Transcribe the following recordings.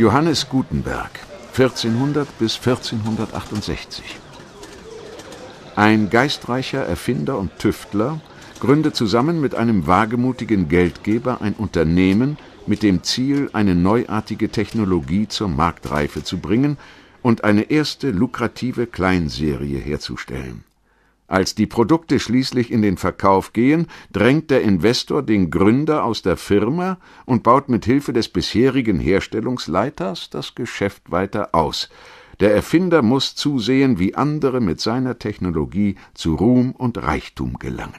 Johannes Gutenberg, 1400 bis 1468. Ein geistreicher Erfinder und Tüftler gründet zusammen mit einem wagemutigen Geldgeber ein Unternehmen mit dem Ziel, eine neuartige Technologie zur Marktreife zu bringen und eine erste lukrative Kleinserie herzustellen. Als die Produkte schließlich in den Verkauf gehen, drängt der Investor den Gründer aus der Firma und baut mit Hilfe des bisherigen Herstellungsleiters das Geschäft weiter aus. Der Erfinder muss zusehen, wie andere mit seiner Technologie zu Ruhm und Reichtum gelangen.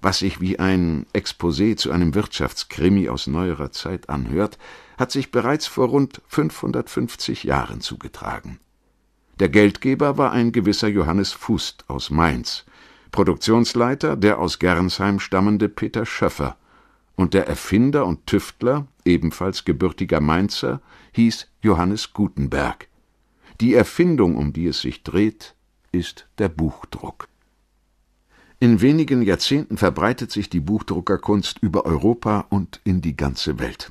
Was sich wie ein Exposé zu einem Wirtschaftskrimi aus neuerer Zeit anhört, hat sich bereits vor rund 550 Jahren zugetragen. Der Geldgeber war ein gewisser Johannes Fust aus Mainz, Produktionsleiter der aus Gernsheim stammende Peter Schöffer, und der Erfinder und Tüftler, ebenfalls gebürtiger Mainzer, hieß Johannes Gutenberg. Die Erfindung, um die es sich dreht, ist der Buchdruck. In wenigen Jahrzehnten verbreitet sich die Buchdruckerkunst über Europa und in die ganze Welt.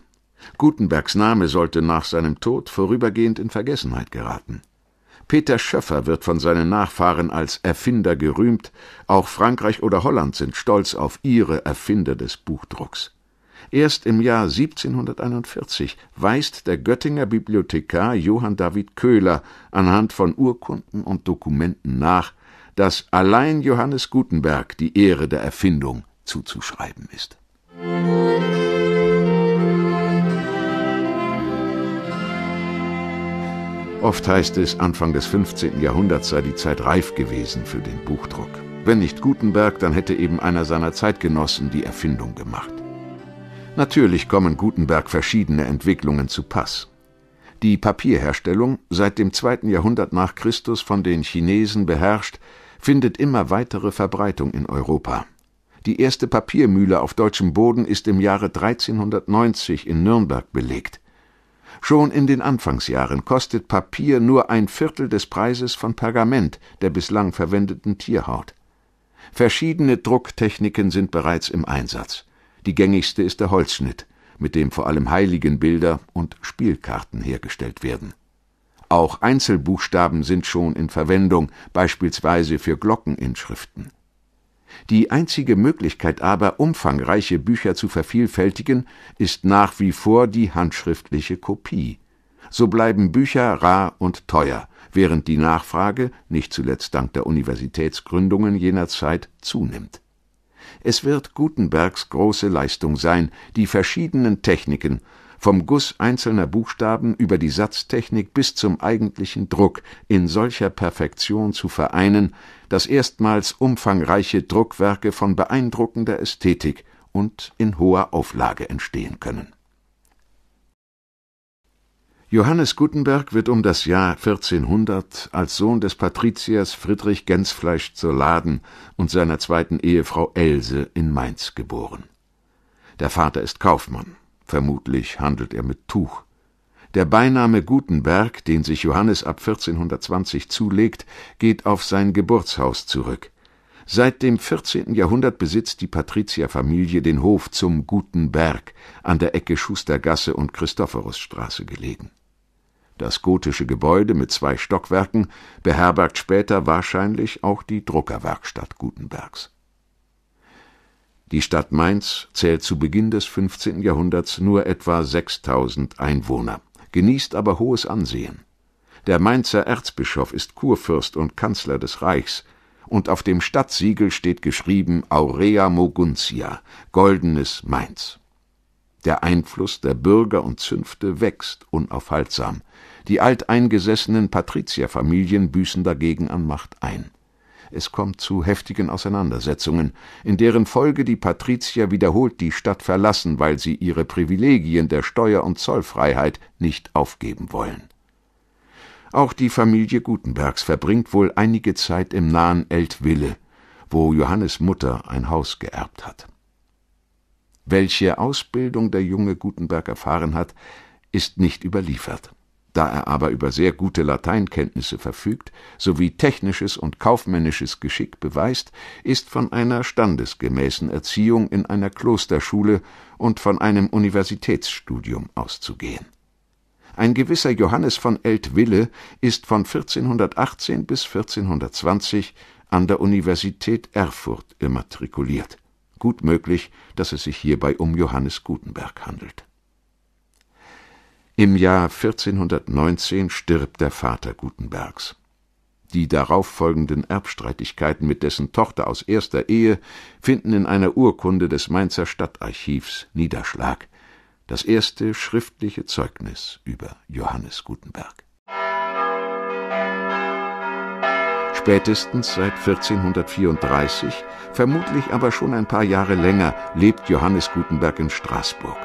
Gutenbergs Name sollte nach seinem Tod vorübergehend in Vergessenheit geraten. Peter Schöffer wird von seinen Nachfahren als Erfinder gerühmt, auch Frankreich oder Holland sind stolz auf ihre Erfinder des Buchdrucks. Erst im Jahr 1741 weist der Göttinger Bibliothekar Johann David Köhler anhand von Urkunden und Dokumenten nach, dass allein Johannes Gutenberg die Ehre der Erfindung zuzuschreiben ist. Musik Oft heißt es, Anfang des 15. Jahrhunderts sei die Zeit reif gewesen für den Buchdruck. Wenn nicht Gutenberg, dann hätte eben einer seiner Zeitgenossen die Erfindung gemacht. Natürlich kommen Gutenberg verschiedene Entwicklungen zu Pass. Die Papierherstellung, seit dem 2. Jahrhundert nach Christus von den Chinesen beherrscht, findet immer weitere Verbreitung in Europa. Die erste Papiermühle auf deutschem Boden ist im Jahre 1390 in Nürnberg belegt. Schon in den Anfangsjahren kostet Papier nur ein Viertel des Preises von Pergament, der bislang verwendeten Tierhaut. Verschiedene Drucktechniken sind bereits im Einsatz. Die gängigste ist der Holzschnitt, mit dem vor allem Heiligenbilder und Spielkarten hergestellt werden. Auch Einzelbuchstaben sind schon in Verwendung, beispielsweise für Glockeninschriften. Die einzige Möglichkeit aber, umfangreiche Bücher zu vervielfältigen, ist nach wie vor die handschriftliche Kopie. So bleiben Bücher rar und teuer, während die Nachfrage, nicht zuletzt dank der Universitätsgründungen jener Zeit, zunimmt. Es wird Gutenbergs große Leistung sein, die verschiedenen Techniken vom Guss einzelner Buchstaben über die Satztechnik bis zum eigentlichen Druck in solcher Perfektion zu vereinen, dass erstmals umfangreiche Druckwerke von beeindruckender Ästhetik und in hoher Auflage entstehen können. Johannes Gutenberg wird um das Jahr 1400 als Sohn des Patriziers Friedrich Gensfleisch zur Laden und seiner zweiten Ehefrau Else in Mainz geboren. Der Vater ist Kaufmann. Vermutlich handelt er mit Tuch. Der Beiname Gutenberg, den sich Johannes ab 1420 zulegt, geht auf sein Geburtshaus zurück. Seit dem 14. Jahrhundert besitzt die Patrizierfamilie den Hof zum Gutenberg, an der Ecke Schustergasse und Christophorusstraße gelegen. Das gotische Gebäude mit zwei Stockwerken beherbergt später wahrscheinlich auch die Druckerwerkstatt Gutenbergs die Stadt Mainz zählt zu Beginn des 15. Jahrhunderts nur etwa 6000 Einwohner, genießt aber hohes Ansehen. Der Mainzer Erzbischof ist Kurfürst und Kanzler des Reichs, und auf dem Stadtsiegel steht geschrieben Aurea Moguntia, goldenes Mainz. Der Einfluss der Bürger und Zünfte wächst unaufhaltsam. Die alteingesessenen Patrizierfamilien büßen dagegen an Macht ein. Es kommt zu heftigen Auseinandersetzungen, in deren Folge die Patrizier wiederholt die Stadt verlassen, weil sie ihre Privilegien der Steuer- und Zollfreiheit nicht aufgeben wollen. Auch die Familie Gutenbergs verbringt wohl einige Zeit im nahen Eltville, wo Johannes Mutter ein Haus geerbt hat. Welche Ausbildung der junge Gutenberg erfahren hat, ist nicht überliefert. Da er aber über sehr gute Lateinkenntnisse verfügt, sowie technisches und kaufmännisches Geschick beweist, ist von einer standesgemäßen Erziehung in einer Klosterschule und von einem Universitätsstudium auszugehen. Ein gewisser Johannes von Eltville ist von 1418 bis 1420 an der Universität Erfurt immatrikuliert. Gut möglich, dass es sich hierbei um Johannes Gutenberg handelt im Jahr 1419 stirbt der Vater Gutenbergs. Die darauffolgenden Erbstreitigkeiten mit dessen Tochter aus erster Ehe finden in einer Urkunde des Mainzer Stadtarchivs Niederschlag, das erste schriftliche Zeugnis über Johannes Gutenberg. Spätestens seit 1434, vermutlich aber schon ein paar Jahre länger, lebt Johannes Gutenberg in Straßburg.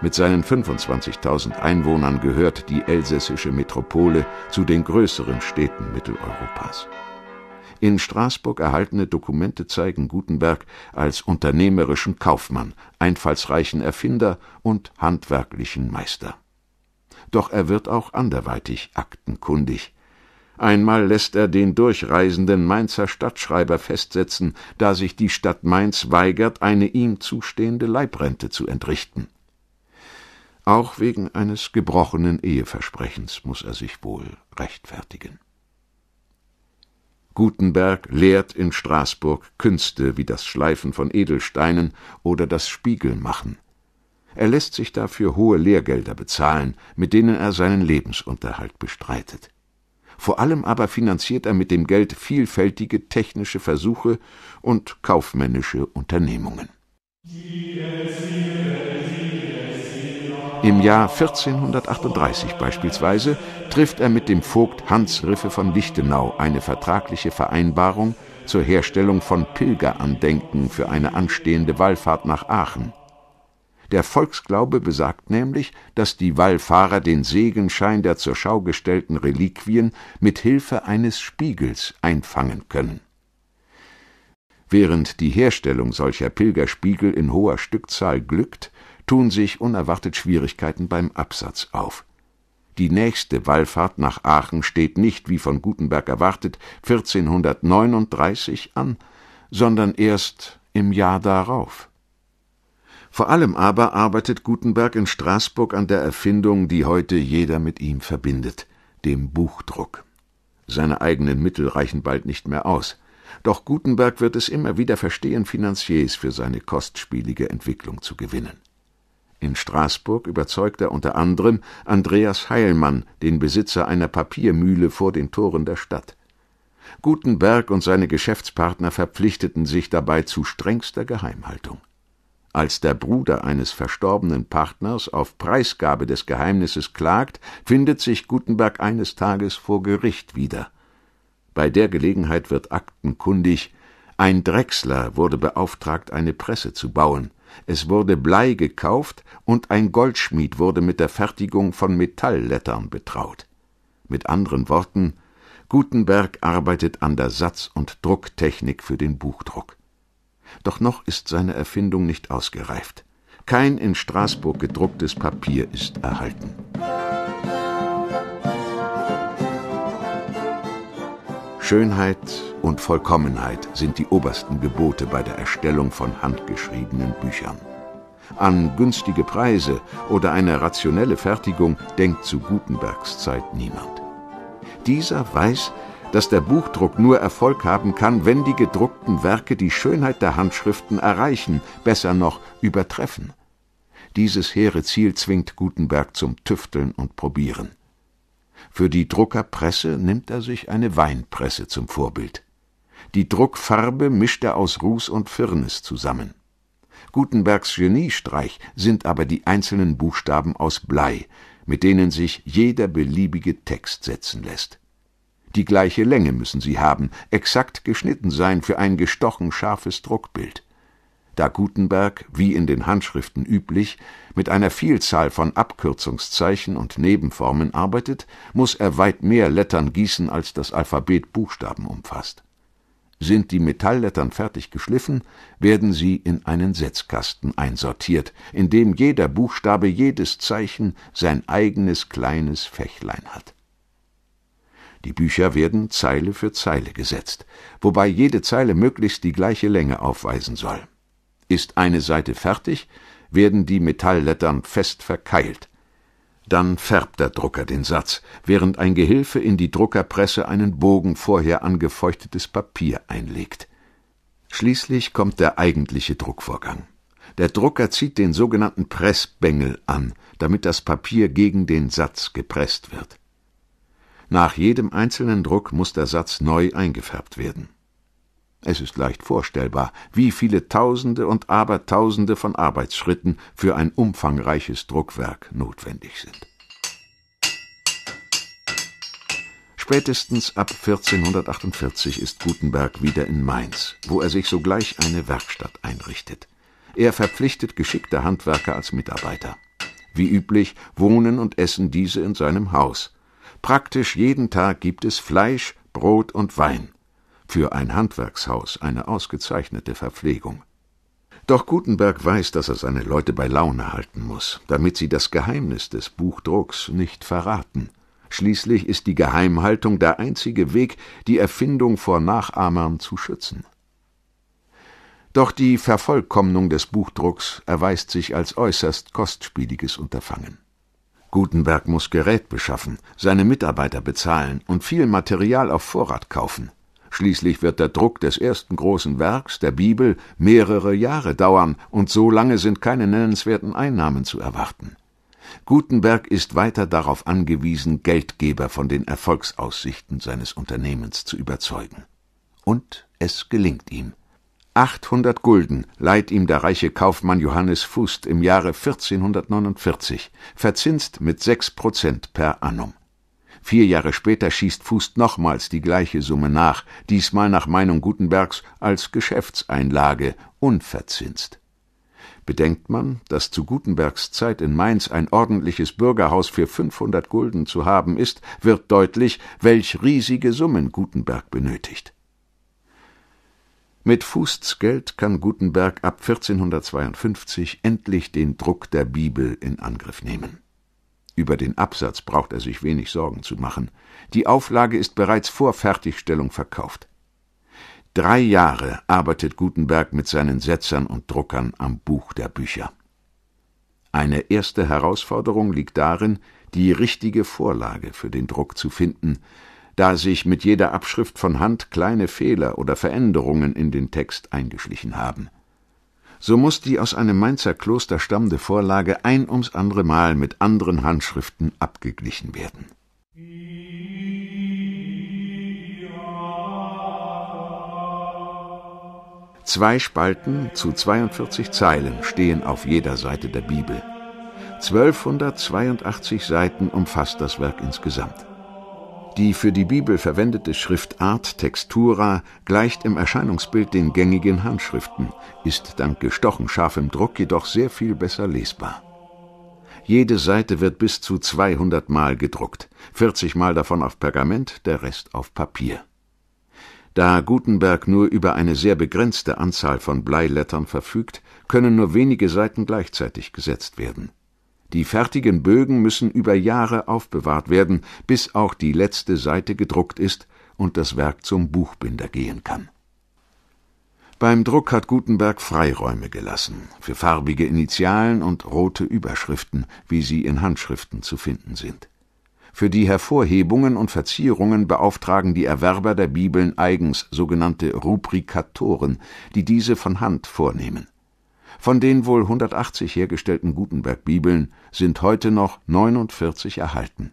Mit seinen 25.000 Einwohnern gehört die elsässische Metropole zu den größeren Städten Mitteleuropas. In Straßburg erhaltene Dokumente zeigen Gutenberg als unternehmerischen Kaufmann, einfallsreichen Erfinder und handwerklichen Meister. Doch er wird auch anderweitig aktenkundig. Einmal lässt er den durchreisenden Mainzer Stadtschreiber festsetzen, da sich die Stadt Mainz weigert, eine ihm zustehende Leibrente zu entrichten. Auch wegen eines gebrochenen Eheversprechens muss er sich wohl rechtfertigen. Gutenberg lehrt in Straßburg Künste wie das Schleifen von Edelsteinen oder das Spiegelmachen. Er lässt sich dafür hohe Lehrgelder bezahlen, mit denen er seinen Lebensunterhalt bestreitet. Vor allem aber finanziert er mit dem Geld vielfältige technische Versuche und kaufmännische Unternehmungen. Die im Jahr 1438 beispielsweise trifft er mit dem Vogt Hans Riffe von Lichtenau eine vertragliche Vereinbarung zur Herstellung von Pilgerandenken für eine anstehende Wallfahrt nach Aachen. Der Volksglaube besagt nämlich, dass die Wallfahrer den Segenschein der zur Schau gestellten Reliquien mit Hilfe eines Spiegels einfangen können. Während die Herstellung solcher Pilgerspiegel in hoher Stückzahl glückt, tun sich unerwartet Schwierigkeiten beim Absatz auf. Die nächste Wallfahrt nach Aachen steht nicht, wie von Gutenberg erwartet, 1439 an, sondern erst im Jahr darauf. Vor allem aber arbeitet Gutenberg in Straßburg an der Erfindung, die heute jeder mit ihm verbindet, dem Buchdruck. Seine eigenen Mittel reichen bald nicht mehr aus. Doch Gutenberg wird es immer wieder verstehen, Finanziers für seine kostspielige Entwicklung zu gewinnen. In Straßburg überzeugt er unter anderem Andreas Heilmann, den Besitzer einer Papiermühle vor den Toren der Stadt. Gutenberg und seine Geschäftspartner verpflichteten sich dabei zu strengster Geheimhaltung. Als der Bruder eines verstorbenen Partners auf Preisgabe des Geheimnisses klagt, findet sich Gutenberg eines Tages vor Gericht wieder. Bei der Gelegenheit wird aktenkundig, ein Drechsler wurde beauftragt, eine Presse zu bauen es wurde Blei gekauft und ein Goldschmied wurde mit der Fertigung von Metalllettern betraut. Mit anderen Worten, Gutenberg arbeitet an der Satz- und Drucktechnik für den Buchdruck. Doch noch ist seine Erfindung nicht ausgereift. Kein in Straßburg gedrucktes Papier ist erhalten. Schönheit und Vollkommenheit sind die obersten Gebote bei der Erstellung von handgeschriebenen Büchern. An günstige Preise oder eine rationelle Fertigung denkt zu Gutenbergs Zeit niemand. Dieser weiß, dass der Buchdruck nur Erfolg haben kann, wenn die gedruckten Werke die Schönheit der Handschriften erreichen, besser noch übertreffen. Dieses hehre Ziel zwingt Gutenberg zum Tüfteln und Probieren. Für die Druckerpresse nimmt er sich eine Weinpresse zum Vorbild. Die Druckfarbe mischt er aus Ruß und Firnis zusammen. Gutenbergs Geniestreich sind aber die einzelnen Buchstaben aus Blei, mit denen sich jeder beliebige Text setzen lässt. Die gleiche Länge müssen sie haben, exakt geschnitten sein für ein gestochen scharfes Druckbild da Gutenberg, wie in den Handschriften üblich, mit einer Vielzahl von Abkürzungszeichen und Nebenformen arbeitet, muss er weit mehr Lettern gießen, als das Alphabet Buchstaben umfasst. Sind die Metalllettern fertig geschliffen, werden sie in einen Setzkasten einsortiert, in dem jeder Buchstabe, jedes Zeichen sein eigenes kleines Fächlein hat. Die Bücher werden Zeile für Zeile gesetzt, wobei jede Zeile möglichst die gleiche Länge aufweisen soll. Ist eine Seite fertig, werden die Metalllettern fest verkeilt. Dann färbt der Drucker den Satz, während ein Gehilfe in die Druckerpresse einen Bogen vorher angefeuchtetes Papier einlegt. Schließlich kommt der eigentliche Druckvorgang. Der Drucker zieht den sogenannten Pressbengel an, damit das Papier gegen den Satz gepresst wird. Nach jedem einzelnen Druck muss der Satz neu eingefärbt werden. Es ist leicht vorstellbar, wie viele Tausende und Abertausende von Arbeitsschritten für ein umfangreiches Druckwerk notwendig sind. Spätestens ab 1448 ist Gutenberg wieder in Mainz, wo er sich sogleich eine Werkstatt einrichtet. Er verpflichtet geschickte Handwerker als Mitarbeiter. Wie üblich wohnen und essen diese in seinem Haus. Praktisch jeden Tag gibt es Fleisch, Brot und Wein für ein Handwerkshaus eine ausgezeichnete Verpflegung. Doch Gutenberg weiß, dass er seine Leute bei Laune halten muss, damit sie das Geheimnis des Buchdrucks nicht verraten. Schließlich ist die Geheimhaltung der einzige Weg, die Erfindung vor Nachahmern zu schützen. Doch die Vervollkommnung des Buchdrucks erweist sich als äußerst kostspieliges Unterfangen. Gutenberg muss Gerät beschaffen, seine Mitarbeiter bezahlen und viel Material auf Vorrat kaufen. Schließlich wird der Druck des ersten großen Werks, der Bibel, mehrere Jahre dauern, und so lange sind keine nennenswerten Einnahmen zu erwarten. Gutenberg ist weiter darauf angewiesen, Geldgeber von den Erfolgsaussichten seines Unternehmens zu überzeugen. Und es gelingt ihm. 800 Gulden leiht ihm der reiche Kaufmann Johannes Fust im Jahre 1449, verzinst mit 6 Prozent per annum. Vier Jahre später schießt Fuß nochmals die gleiche Summe nach, diesmal nach Meinung Gutenbergs als Geschäftseinlage, unverzinst. Bedenkt man, dass zu Gutenbergs Zeit in Mainz ein ordentliches Bürgerhaus für 500 Gulden zu haben ist, wird deutlich, welch riesige Summen Gutenberg benötigt. Mit Fußs Geld kann Gutenberg ab 1452 endlich den Druck der Bibel in Angriff nehmen. Über den Absatz braucht er sich wenig Sorgen zu machen. Die Auflage ist bereits vor Fertigstellung verkauft. Drei Jahre arbeitet Gutenberg mit seinen Setzern und Druckern am Buch der Bücher. Eine erste Herausforderung liegt darin, die richtige Vorlage für den Druck zu finden, da sich mit jeder Abschrift von Hand kleine Fehler oder Veränderungen in den Text eingeschlichen haben so muss die aus einem Mainzer Kloster stammende Vorlage ein ums andere Mal mit anderen Handschriften abgeglichen werden. Zwei Spalten zu 42 Zeilen stehen auf jeder Seite der Bibel. 1282 Seiten umfasst das Werk insgesamt. Die für die Bibel verwendete Schriftart Textura gleicht im Erscheinungsbild den gängigen Handschriften, ist dank gestochen scharfem Druck jedoch sehr viel besser lesbar. Jede Seite wird bis zu 200 Mal gedruckt, 40 Mal davon auf Pergament, der Rest auf Papier. Da Gutenberg nur über eine sehr begrenzte Anzahl von Bleilettern verfügt, können nur wenige Seiten gleichzeitig gesetzt werden. Die fertigen Bögen müssen über Jahre aufbewahrt werden, bis auch die letzte Seite gedruckt ist und das Werk zum Buchbinder gehen kann. Beim Druck hat Gutenberg Freiräume gelassen für farbige Initialen und rote Überschriften, wie sie in Handschriften zu finden sind. Für die Hervorhebungen und Verzierungen beauftragen die Erwerber der Bibeln eigens sogenannte Rubrikatoren, die diese von Hand vornehmen. Von den wohl 180 hergestellten Gutenberg-Bibeln sind heute noch 49 erhalten.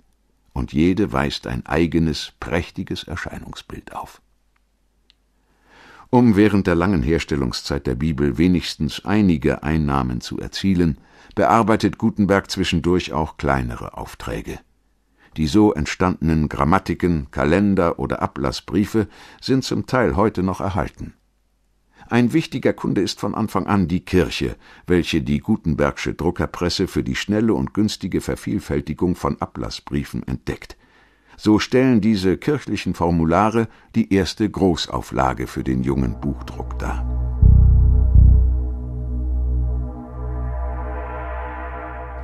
Und jede weist ein eigenes, prächtiges Erscheinungsbild auf. Um während der langen Herstellungszeit der Bibel wenigstens einige Einnahmen zu erzielen, bearbeitet Gutenberg zwischendurch auch kleinere Aufträge. Die so entstandenen Grammatiken, Kalender oder Ablassbriefe sind zum Teil heute noch erhalten. Ein wichtiger Kunde ist von Anfang an die Kirche, welche die Gutenbergsche Druckerpresse für die schnelle und günstige Vervielfältigung von Ablassbriefen entdeckt. So stellen diese kirchlichen Formulare die erste Großauflage für den jungen Buchdruck dar.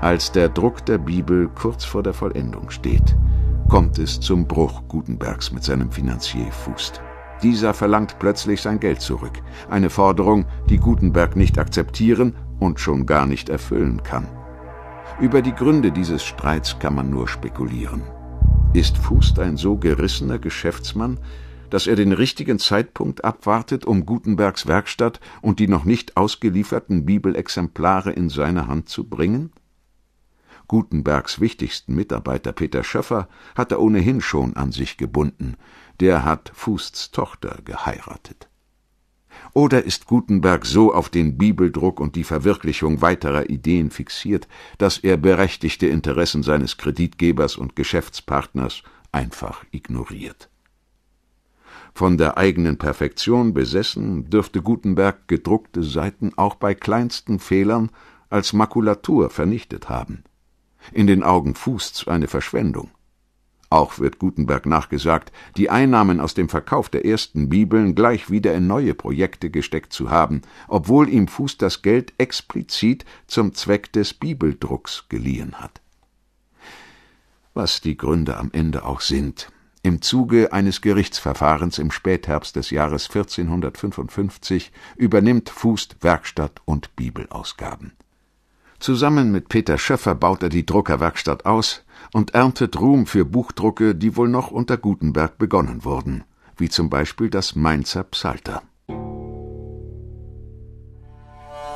Als der Druck der Bibel kurz vor der Vollendung steht, kommt es zum Bruch Gutenbergs mit seinem Finanzier Fust. Dieser verlangt plötzlich sein Geld zurück. Eine Forderung, die Gutenberg nicht akzeptieren und schon gar nicht erfüllen kann. Über die Gründe dieses Streits kann man nur spekulieren. Ist Fußt ein so gerissener Geschäftsmann, dass er den richtigen Zeitpunkt abwartet, um Gutenbergs Werkstatt und die noch nicht ausgelieferten Bibelexemplare in seine Hand zu bringen? Gutenbergs wichtigsten Mitarbeiter Peter Schöffer hat er ohnehin schon an sich gebunden, der hat Fußts Tochter geheiratet. Oder ist Gutenberg so auf den Bibeldruck und die Verwirklichung weiterer Ideen fixiert, dass er berechtigte Interessen seines Kreditgebers und Geschäftspartners einfach ignoriert? Von der eigenen Perfektion besessen, dürfte Gutenberg gedruckte Seiten auch bei kleinsten Fehlern als Makulatur vernichtet haben. In den Augen Fußts eine Verschwendung. Auch wird Gutenberg nachgesagt, die Einnahmen aus dem Verkauf der ersten Bibeln gleich wieder in neue Projekte gesteckt zu haben, obwohl ihm Fuß das Geld explizit zum Zweck des Bibeldrucks geliehen hat. Was die Gründe am Ende auch sind, im Zuge eines Gerichtsverfahrens im Spätherbst des Jahres 1455 übernimmt Fuß Werkstatt und Bibelausgaben. Zusammen mit Peter Schöffer baut er die Druckerwerkstatt aus und erntet Ruhm für Buchdrucke, die wohl noch unter Gutenberg begonnen wurden, wie zum Beispiel das Mainzer Psalter.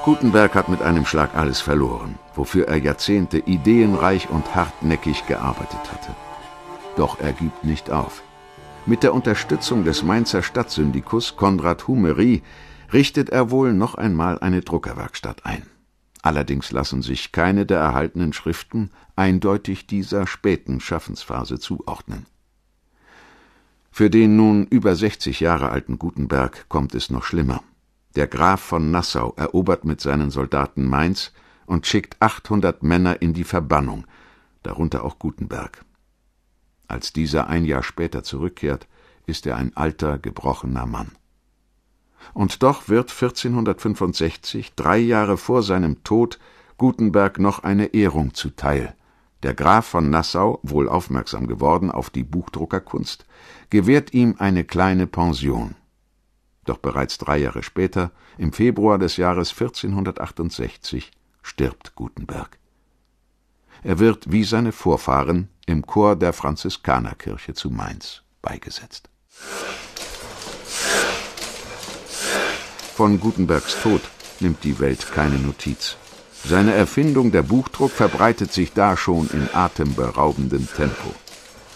Gutenberg hat mit einem Schlag alles verloren, wofür er Jahrzehnte ideenreich und hartnäckig gearbeitet hatte. Doch er gibt nicht auf. Mit der Unterstützung des Mainzer Stadtsyndikus Konrad Humery richtet er wohl noch einmal eine Druckerwerkstatt ein. Allerdings lassen sich keine der erhaltenen Schriften eindeutig dieser späten Schaffensphase zuordnen. Für den nun über 60 Jahre alten Gutenberg kommt es noch schlimmer. Der Graf von Nassau erobert mit seinen Soldaten Mainz und schickt 800 Männer in die Verbannung, darunter auch Gutenberg. Als dieser ein Jahr später zurückkehrt, ist er ein alter, gebrochener Mann. Und doch wird 1465, drei Jahre vor seinem Tod, Gutenberg noch eine Ehrung zuteil. Der Graf von Nassau, wohl aufmerksam geworden auf die Buchdruckerkunst, gewährt ihm eine kleine Pension. Doch bereits drei Jahre später, im Februar des Jahres 1468, stirbt Gutenberg. Er wird wie seine Vorfahren im Chor der Franziskanerkirche zu Mainz beigesetzt. Von Gutenbergs Tod nimmt die Welt keine Notiz. Seine Erfindung, der Buchdruck, verbreitet sich da schon in atemberaubendem Tempo.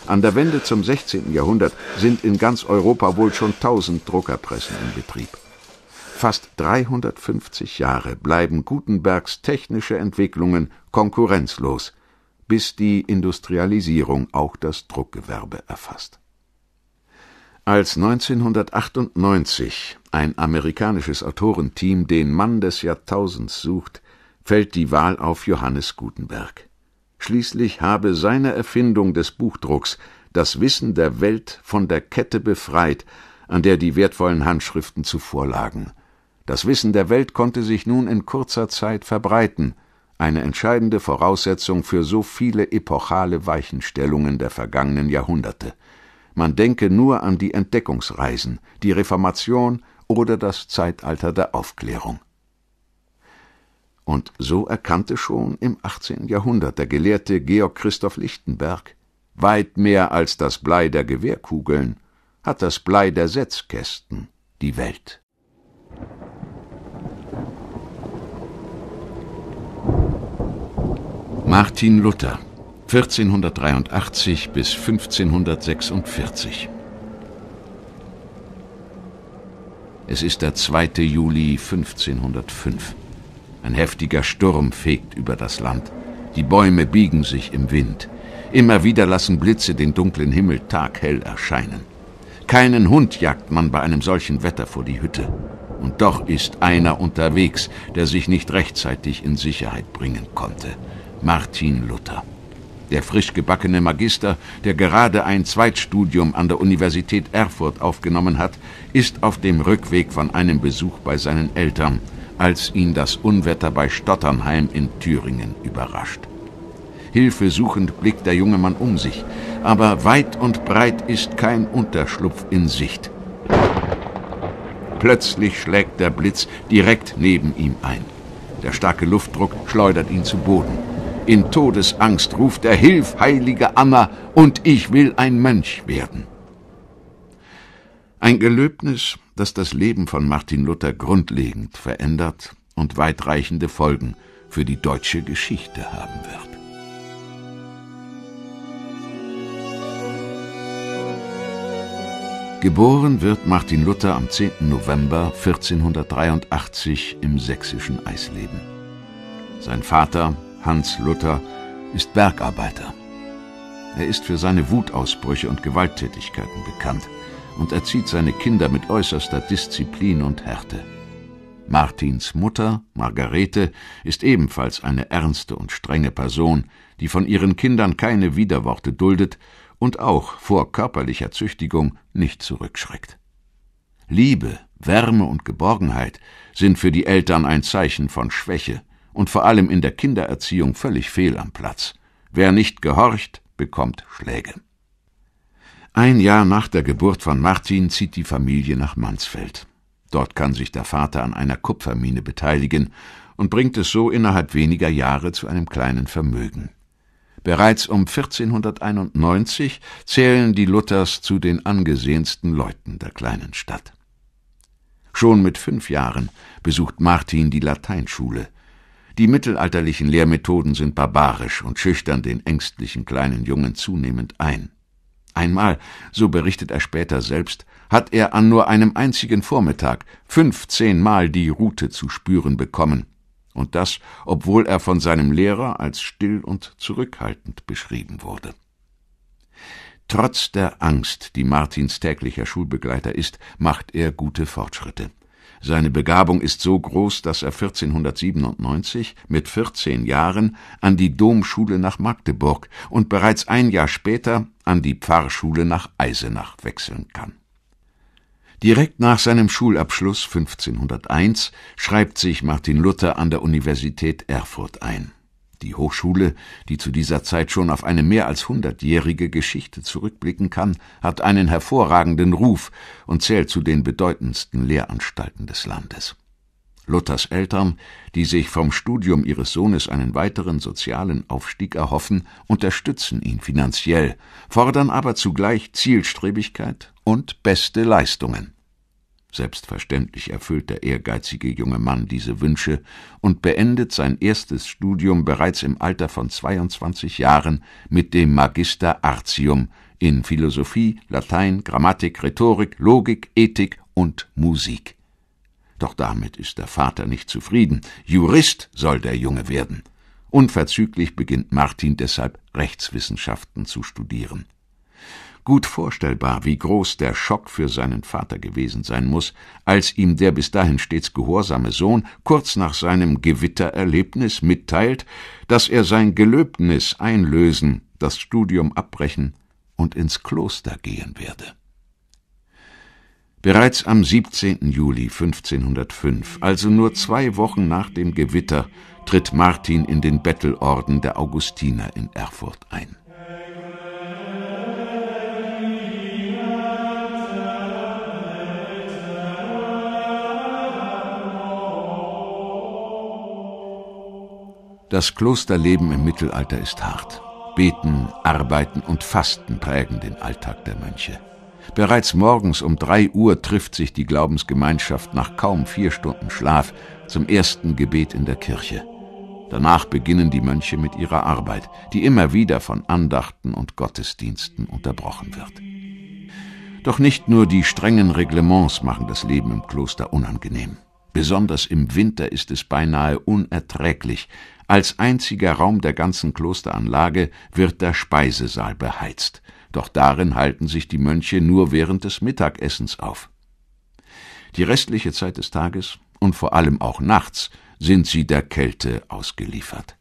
An der Wende zum 16. Jahrhundert sind in ganz Europa wohl schon 1000 Druckerpressen in Betrieb. Fast 350 Jahre bleiben Gutenbergs technische Entwicklungen konkurrenzlos, bis die Industrialisierung auch das Druckgewerbe erfasst. Als 1998 ein amerikanisches Autorenteam den Mann des Jahrtausends sucht, fällt die Wahl auf Johannes Gutenberg. Schließlich habe seine Erfindung des Buchdrucks das Wissen der Welt von der Kette befreit, an der die wertvollen Handschriften zuvor lagen. Das Wissen der Welt konnte sich nun in kurzer Zeit verbreiten, eine entscheidende Voraussetzung für so viele epochale Weichenstellungen der vergangenen Jahrhunderte. Man denke nur an die Entdeckungsreisen, die Reformation, oder das Zeitalter der Aufklärung. Und so erkannte schon im 18. Jahrhundert der Gelehrte Georg Christoph Lichtenberg, weit mehr als das Blei der Gewehrkugeln, hat das Blei der Setzkästen die Welt. Martin Luther 1483 bis 1546 Es ist der 2. Juli 1505. Ein heftiger Sturm fegt über das Land. Die Bäume biegen sich im Wind. Immer wieder lassen Blitze den dunklen Himmel taghell erscheinen. Keinen Hund jagt man bei einem solchen Wetter vor die Hütte. Und doch ist einer unterwegs, der sich nicht rechtzeitig in Sicherheit bringen konnte. Martin Luther. Der frisch gebackene Magister, der gerade ein Zweitstudium an der Universität Erfurt aufgenommen hat, ist auf dem Rückweg von einem Besuch bei seinen Eltern, als ihn das Unwetter bei Stotternheim in Thüringen überrascht. Hilfesuchend blickt der junge Mann um sich, aber weit und breit ist kein Unterschlupf in Sicht. Plötzlich schlägt der Blitz direkt neben ihm ein. Der starke Luftdruck schleudert ihn zu Boden. In Todesangst ruft er Hilf, heilige Anna, und ich will ein Mönch werden. Ein Gelöbnis, das das Leben von Martin Luther grundlegend verändert und weitreichende Folgen für die deutsche Geschichte haben wird. Geboren wird Martin Luther am 10. November 1483 im sächsischen Eisleben. Sein Vater, Hans Luther, ist Bergarbeiter. Er ist für seine Wutausbrüche und Gewalttätigkeiten bekannt und erzieht seine Kinder mit äußerster Disziplin und Härte. Martins Mutter, Margarete, ist ebenfalls eine ernste und strenge Person, die von ihren Kindern keine Widerworte duldet und auch vor körperlicher Züchtigung nicht zurückschreckt. Liebe, Wärme und Geborgenheit sind für die Eltern ein Zeichen von Schwäche, und vor allem in der Kindererziehung völlig fehl am Platz. Wer nicht gehorcht, bekommt Schläge. Ein Jahr nach der Geburt von Martin zieht die Familie nach Mansfeld. Dort kann sich der Vater an einer Kupfermine beteiligen und bringt es so innerhalb weniger Jahre zu einem kleinen Vermögen. Bereits um 1491 zählen die Luthers zu den angesehensten Leuten der kleinen Stadt. Schon mit fünf Jahren besucht Martin die Lateinschule, die mittelalterlichen Lehrmethoden sind barbarisch und schüchtern den ängstlichen kleinen Jungen zunehmend ein. Einmal, so berichtet er später selbst, hat er an nur einem einzigen Vormittag fünfzehnmal die Rute zu spüren bekommen. Und das, obwohl er von seinem Lehrer als still und zurückhaltend beschrieben wurde. Trotz der Angst, die Martins täglicher Schulbegleiter ist, macht er gute Fortschritte. Seine Begabung ist so groß, dass er 1497 mit 14 Jahren an die Domschule nach Magdeburg und bereits ein Jahr später an die Pfarrschule nach Eisenach wechseln kann. Direkt nach seinem Schulabschluss 1501 schreibt sich Martin Luther an der Universität Erfurt ein die Hochschule, die zu dieser Zeit schon auf eine mehr als hundertjährige Geschichte zurückblicken kann, hat einen hervorragenden Ruf und zählt zu den bedeutendsten Lehranstalten des Landes. Luthers Eltern, die sich vom Studium ihres Sohnes einen weiteren sozialen Aufstieg erhoffen, unterstützen ihn finanziell, fordern aber zugleich Zielstrebigkeit und beste Leistungen. Selbstverständlich erfüllt der ehrgeizige junge Mann diese Wünsche und beendet sein erstes Studium bereits im Alter von 22 Jahren mit dem Magister Artium in Philosophie, Latein, Grammatik, Rhetorik, Logik, Ethik und Musik. Doch damit ist der Vater nicht zufrieden. Jurist soll der Junge werden. Unverzüglich beginnt Martin deshalb Rechtswissenschaften zu studieren. Gut vorstellbar, wie groß der Schock für seinen Vater gewesen sein muß, als ihm der bis dahin stets gehorsame Sohn kurz nach seinem Gewittererlebnis mitteilt, dass er sein Gelöbnis einlösen, das Studium abbrechen und ins Kloster gehen werde. Bereits am 17. Juli 1505, also nur zwei Wochen nach dem Gewitter, tritt Martin in den Bettelorden der Augustiner in Erfurt ein. Das Klosterleben im Mittelalter ist hart. Beten, Arbeiten und Fasten prägen den Alltag der Mönche. Bereits morgens um drei Uhr trifft sich die Glaubensgemeinschaft nach kaum vier Stunden Schlaf zum ersten Gebet in der Kirche. Danach beginnen die Mönche mit ihrer Arbeit, die immer wieder von Andachten und Gottesdiensten unterbrochen wird. Doch nicht nur die strengen Reglements machen das Leben im Kloster unangenehm. Besonders im Winter ist es beinahe unerträglich. Als einziger Raum der ganzen Klosteranlage wird der Speisesaal beheizt. Doch darin halten sich die Mönche nur während des Mittagessens auf. Die restliche Zeit des Tages und vor allem auch nachts sind sie der Kälte ausgeliefert.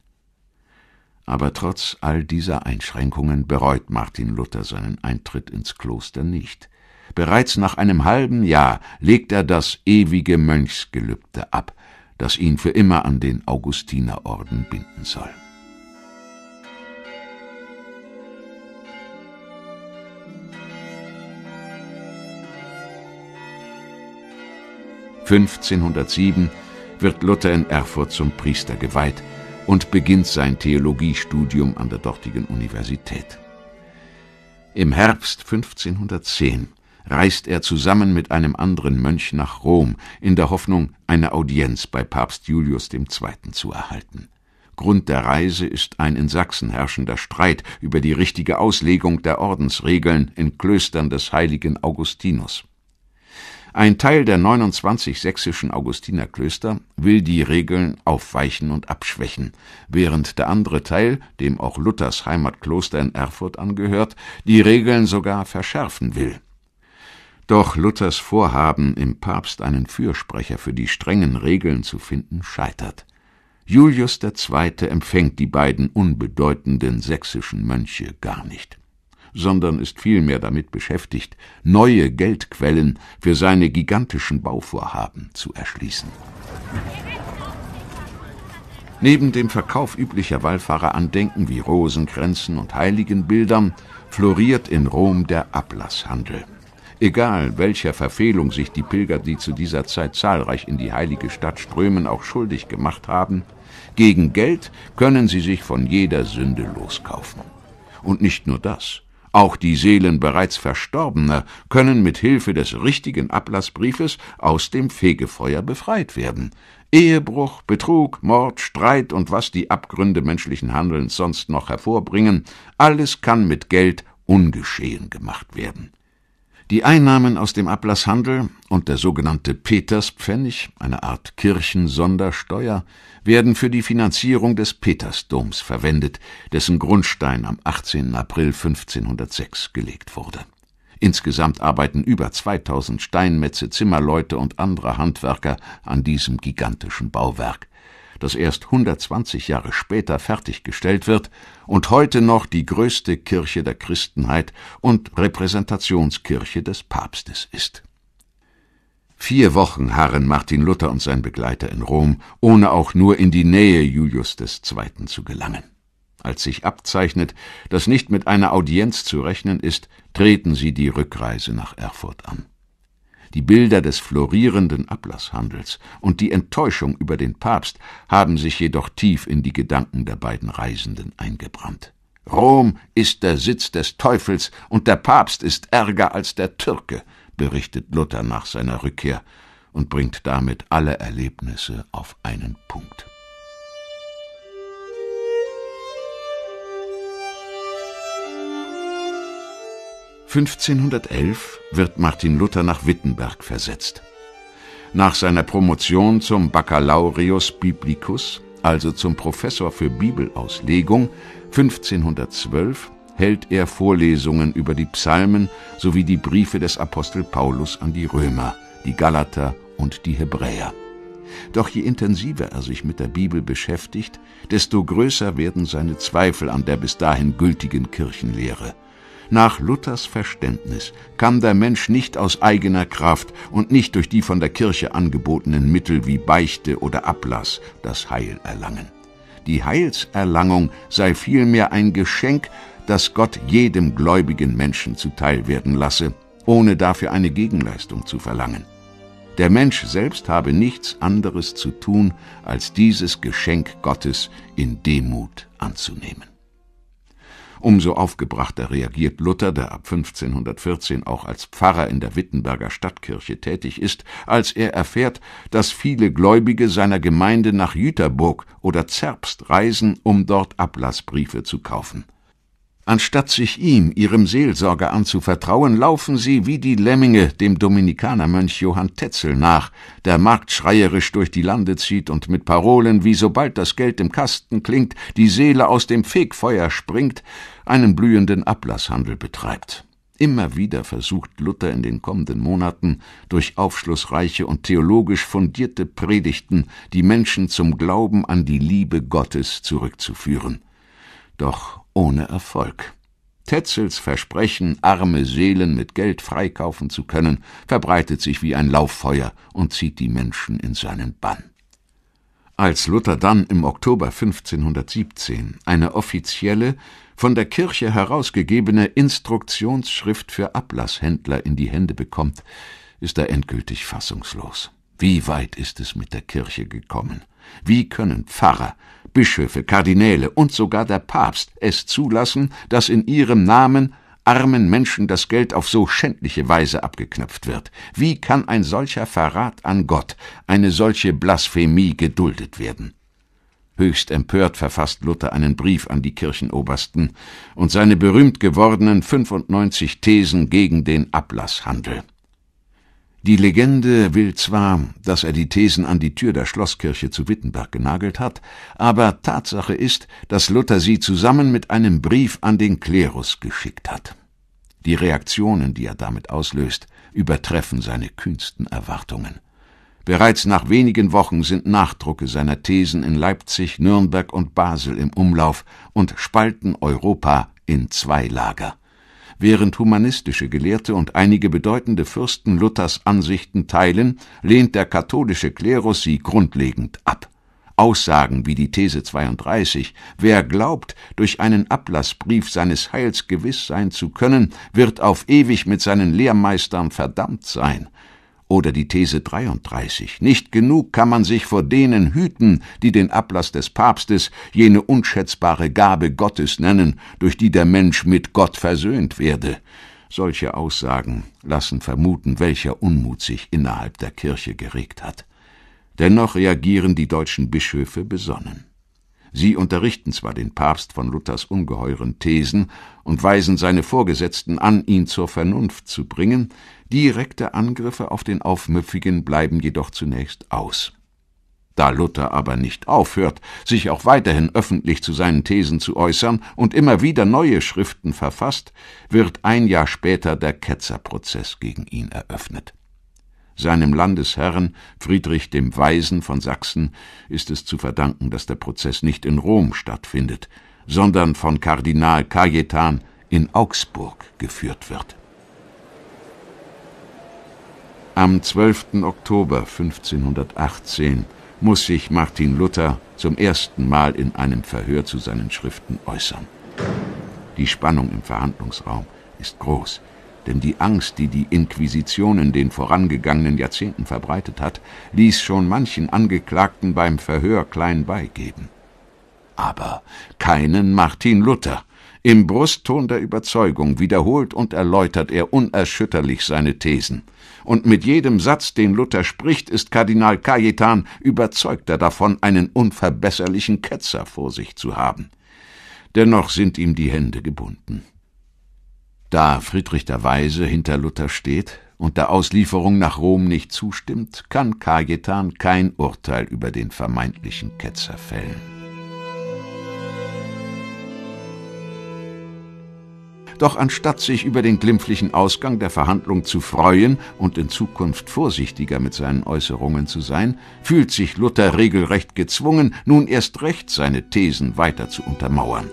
Aber trotz all dieser Einschränkungen bereut Martin Luther seinen Eintritt ins Kloster nicht. Bereits nach einem halben Jahr legt er das ewige Mönchsgelübde ab, das ihn für immer an den Augustinerorden binden soll. (1507) wird Luther in Erfurt zum Priester geweiht und beginnt sein Theologiestudium an der dortigen Universität. Im Herbst 1510 reist er zusammen mit einem anderen Mönch nach Rom, in der Hoffnung, eine Audienz bei Papst Julius II. zu erhalten. Grund der Reise ist ein in Sachsen herrschender Streit über die richtige Auslegung der Ordensregeln in Klöstern des heiligen Augustinus. Ein Teil der 29 sächsischen Augustinerklöster will die Regeln aufweichen und abschwächen, während der andere Teil, dem auch Luthers Heimatkloster in Erfurt angehört, die Regeln sogar verschärfen will. Doch Luthers Vorhaben, im Papst einen Fürsprecher für die strengen Regeln zu finden, scheitert. Julius II. empfängt die beiden unbedeutenden sächsischen Mönche gar nicht, sondern ist vielmehr damit beschäftigt, neue Geldquellen für seine gigantischen Bauvorhaben zu erschließen. Neben dem Verkauf üblicher Wallfahrerandenken wie Rosenkränzen und Heiligenbildern floriert in Rom der Ablasshandel. Egal welcher Verfehlung sich die Pilger, die zu dieser Zeit zahlreich in die heilige Stadt strömen, auch schuldig gemacht haben, gegen Geld können sie sich von jeder Sünde loskaufen. Und nicht nur das, auch die Seelen bereits Verstorbener können mit Hilfe des richtigen Ablassbriefes aus dem Fegefeuer befreit werden. Ehebruch, Betrug, Mord, Streit und was die Abgründe menschlichen Handelns sonst noch hervorbringen, alles kann mit Geld ungeschehen gemacht werden. Die Einnahmen aus dem Ablasshandel und der sogenannte Peterspfennig, eine Art Kirchensondersteuer, werden für die Finanzierung des Petersdoms verwendet, dessen Grundstein am 18. April 1506 gelegt wurde. Insgesamt arbeiten über 2000 Steinmetze, Zimmerleute und andere Handwerker an diesem gigantischen Bauwerk das erst 120 Jahre später fertiggestellt wird und heute noch die größte Kirche der Christenheit und Repräsentationskirche des Papstes ist. Vier Wochen harren Martin Luther und sein Begleiter in Rom, ohne auch nur in die Nähe Julius II. zu gelangen. Als sich abzeichnet, dass nicht mit einer Audienz zu rechnen ist, treten sie die Rückreise nach Erfurt an die Bilder des florierenden Ablasshandels und die Enttäuschung über den Papst haben sich jedoch tief in die Gedanken der beiden Reisenden eingebrannt. Rom ist der Sitz des Teufels und der Papst ist ärger als der Türke, berichtet Luther nach seiner Rückkehr und bringt damit alle Erlebnisse auf einen Punkt. 1511 wird Martin Luther nach Wittenberg versetzt. Nach seiner Promotion zum Baccalaureus Biblicus, also zum Professor für Bibelauslegung, 1512 hält er Vorlesungen über die Psalmen sowie die Briefe des Apostel Paulus an die Römer, die Galater und die Hebräer. Doch je intensiver er sich mit der Bibel beschäftigt, desto größer werden seine Zweifel an der bis dahin gültigen Kirchenlehre. Nach Luthers Verständnis kam der Mensch nicht aus eigener Kraft und nicht durch die von der Kirche angebotenen Mittel wie Beichte oder Ablass das Heil erlangen. Die Heilserlangung sei vielmehr ein Geschenk, das Gott jedem gläubigen Menschen zuteil werden lasse, ohne dafür eine Gegenleistung zu verlangen. Der Mensch selbst habe nichts anderes zu tun, als dieses Geschenk Gottes in Demut anzunehmen. Umso aufgebrachter reagiert Luther, der ab 1514 auch als Pfarrer in der Wittenberger Stadtkirche tätig ist, als er erfährt, dass viele Gläubige seiner Gemeinde nach Jüterburg oder Zerbst reisen, um dort Ablassbriefe zu kaufen. Anstatt sich ihm, ihrem Seelsorger anzuvertrauen, laufen sie wie die Lemminge dem Dominikanermönch Johann Tetzel nach, der marktschreierisch durch die Lande zieht und mit Parolen, wie sobald das Geld im Kasten klingt, die Seele aus dem Fegfeuer springt, einen blühenden Ablasshandel betreibt. Immer wieder versucht Luther in den kommenden Monaten durch aufschlussreiche und theologisch fundierte Predigten die Menschen zum Glauben an die Liebe Gottes zurückzuführen. Doch ohne Erfolg. Tetzels Versprechen, arme Seelen mit Geld freikaufen zu können, verbreitet sich wie ein Lauffeuer und zieht die Menschen in seinen Bann. Als Luther dann im Oktober 1517 eine offizielle, von der Kirche herausgegebene Instruktionsschrift für Ablasshändler in die Hände bekommt, ist er endgültig fassungslos. Wie weit ist es mit der Kirche gekommen? Wie können Pfarrer, Bischöfe, Kardinäle und sogar der Papst es zulassen, dass in ihrem Namen armen Menschen das Geld auf so schändliche Weise abgeknöpft wird? Wie kann ein solcher Verrat an Gott, eine solche Blasphemie geduldet werden? Höchst empört verfasst Luther einen Brief an die Kirchenobersten und seine berühmt gewordenen 95 Thesen gegen den Ablasshandel. Die Legende will zwar, dass er die Thesen an die Tür der Schlosskirche zu Wittenberg genagelt hat, aber Tatsache ist, dass Luther sie zusammen mit einem Brief an den Klerus geschickt hat. Die Reaktionen, die er damit auslöst, übertreffen seine kühnsten Erwartungen. Bereits nach wenigen Wochen sind Nachdrucke seiner Thesen in Leipzig, Nürnberg und Basel im Umlauf und spalten Europa in zwei Lager. Während humanistische Gelehrte und einige bedeutende Fürsten Luthers Ansichten teilen, lehnt der katholische Klerus sie grundlegend ab. Aussagen wie die These 32, wer glaubt, durch einen Ablassbrief seines Heils gewiss sein zu können, wird auf ewig mit seinen Lehrmeistern verdammt sein, oder die These 33. Nicht genug kann man sich vor denen hüten, die den Ablass des Papstes, jene unschätzbare Gabe Gottes nennen, durch die der Mensch mit Gott versöhnt werde. Solche Aussagen lassen vermuten, welcher Unmut sich innerhalb der Kirche geregt hat. Dennoch reagieren die deutschen Bischöfe besonnen. Sie unterrichten zwar den Papst von Luthers ungeheuren Thesen und weisen seine Vorgesetzten an, ihn zur Vernunft zu bringen, Direkte Angriffe auf den Aufmüpfigen bleiben jedoch zunächst aus. Da Luther aber nicht aufhört, sich auch weiterhin öffentlich zu seinen Thesen zu äußern und immer wieder neue Schriften verfasst, wird ein Jahr später der Ketzerprozess gegen ihn eröffnet. Seinem Landesherrn Friedrich dem Weisen von Sachsen ist es zu verdanken, dass der Prozess nicht in Rom stattfindet, sondern von Kardinal Cajetan in Augsburg geführt wird am 12. Oktober 1518 muss sich Martin Luther zum ersten Mal in einem Verhör zu seinen Schriften äußern. Die Spannung im Verhandlungsraum ist groß, denn die Angst, die die Inquisition in den vorangegangenen Jahrzehnten verbreitet hat, ließ schon manchen Angeklagten beim Verhör klein beigeben. Aber keinen Martin Luther. Im Brustton der Überzeugung wiederholt und erläutert er unerschütterlich seine Thesen. Und mit jedem Satz, den Luther spricht, ist Kardinal Cajetan überzeugter davon, einen unverbesserlichen Ketzer vor sich zu haben. Dennoch sind ihm die Hände gebunden. Da Friedrich der Weise hinter Luther steht und der Auslieferung nach Rom nicht zustimmt, kann Cajetan kein Urteil über den vermeintlichen Ketzer fällen. Doch anstatt sich über den glimpflichen Ausgang der Verhandlung zu freuen und in Zukunft vorsichtiger mit seinen Äußerungen zu sein, fühlt sich Luther regelrecht gezwungen, nun erst recht seine Thesen weiter zu untermauern.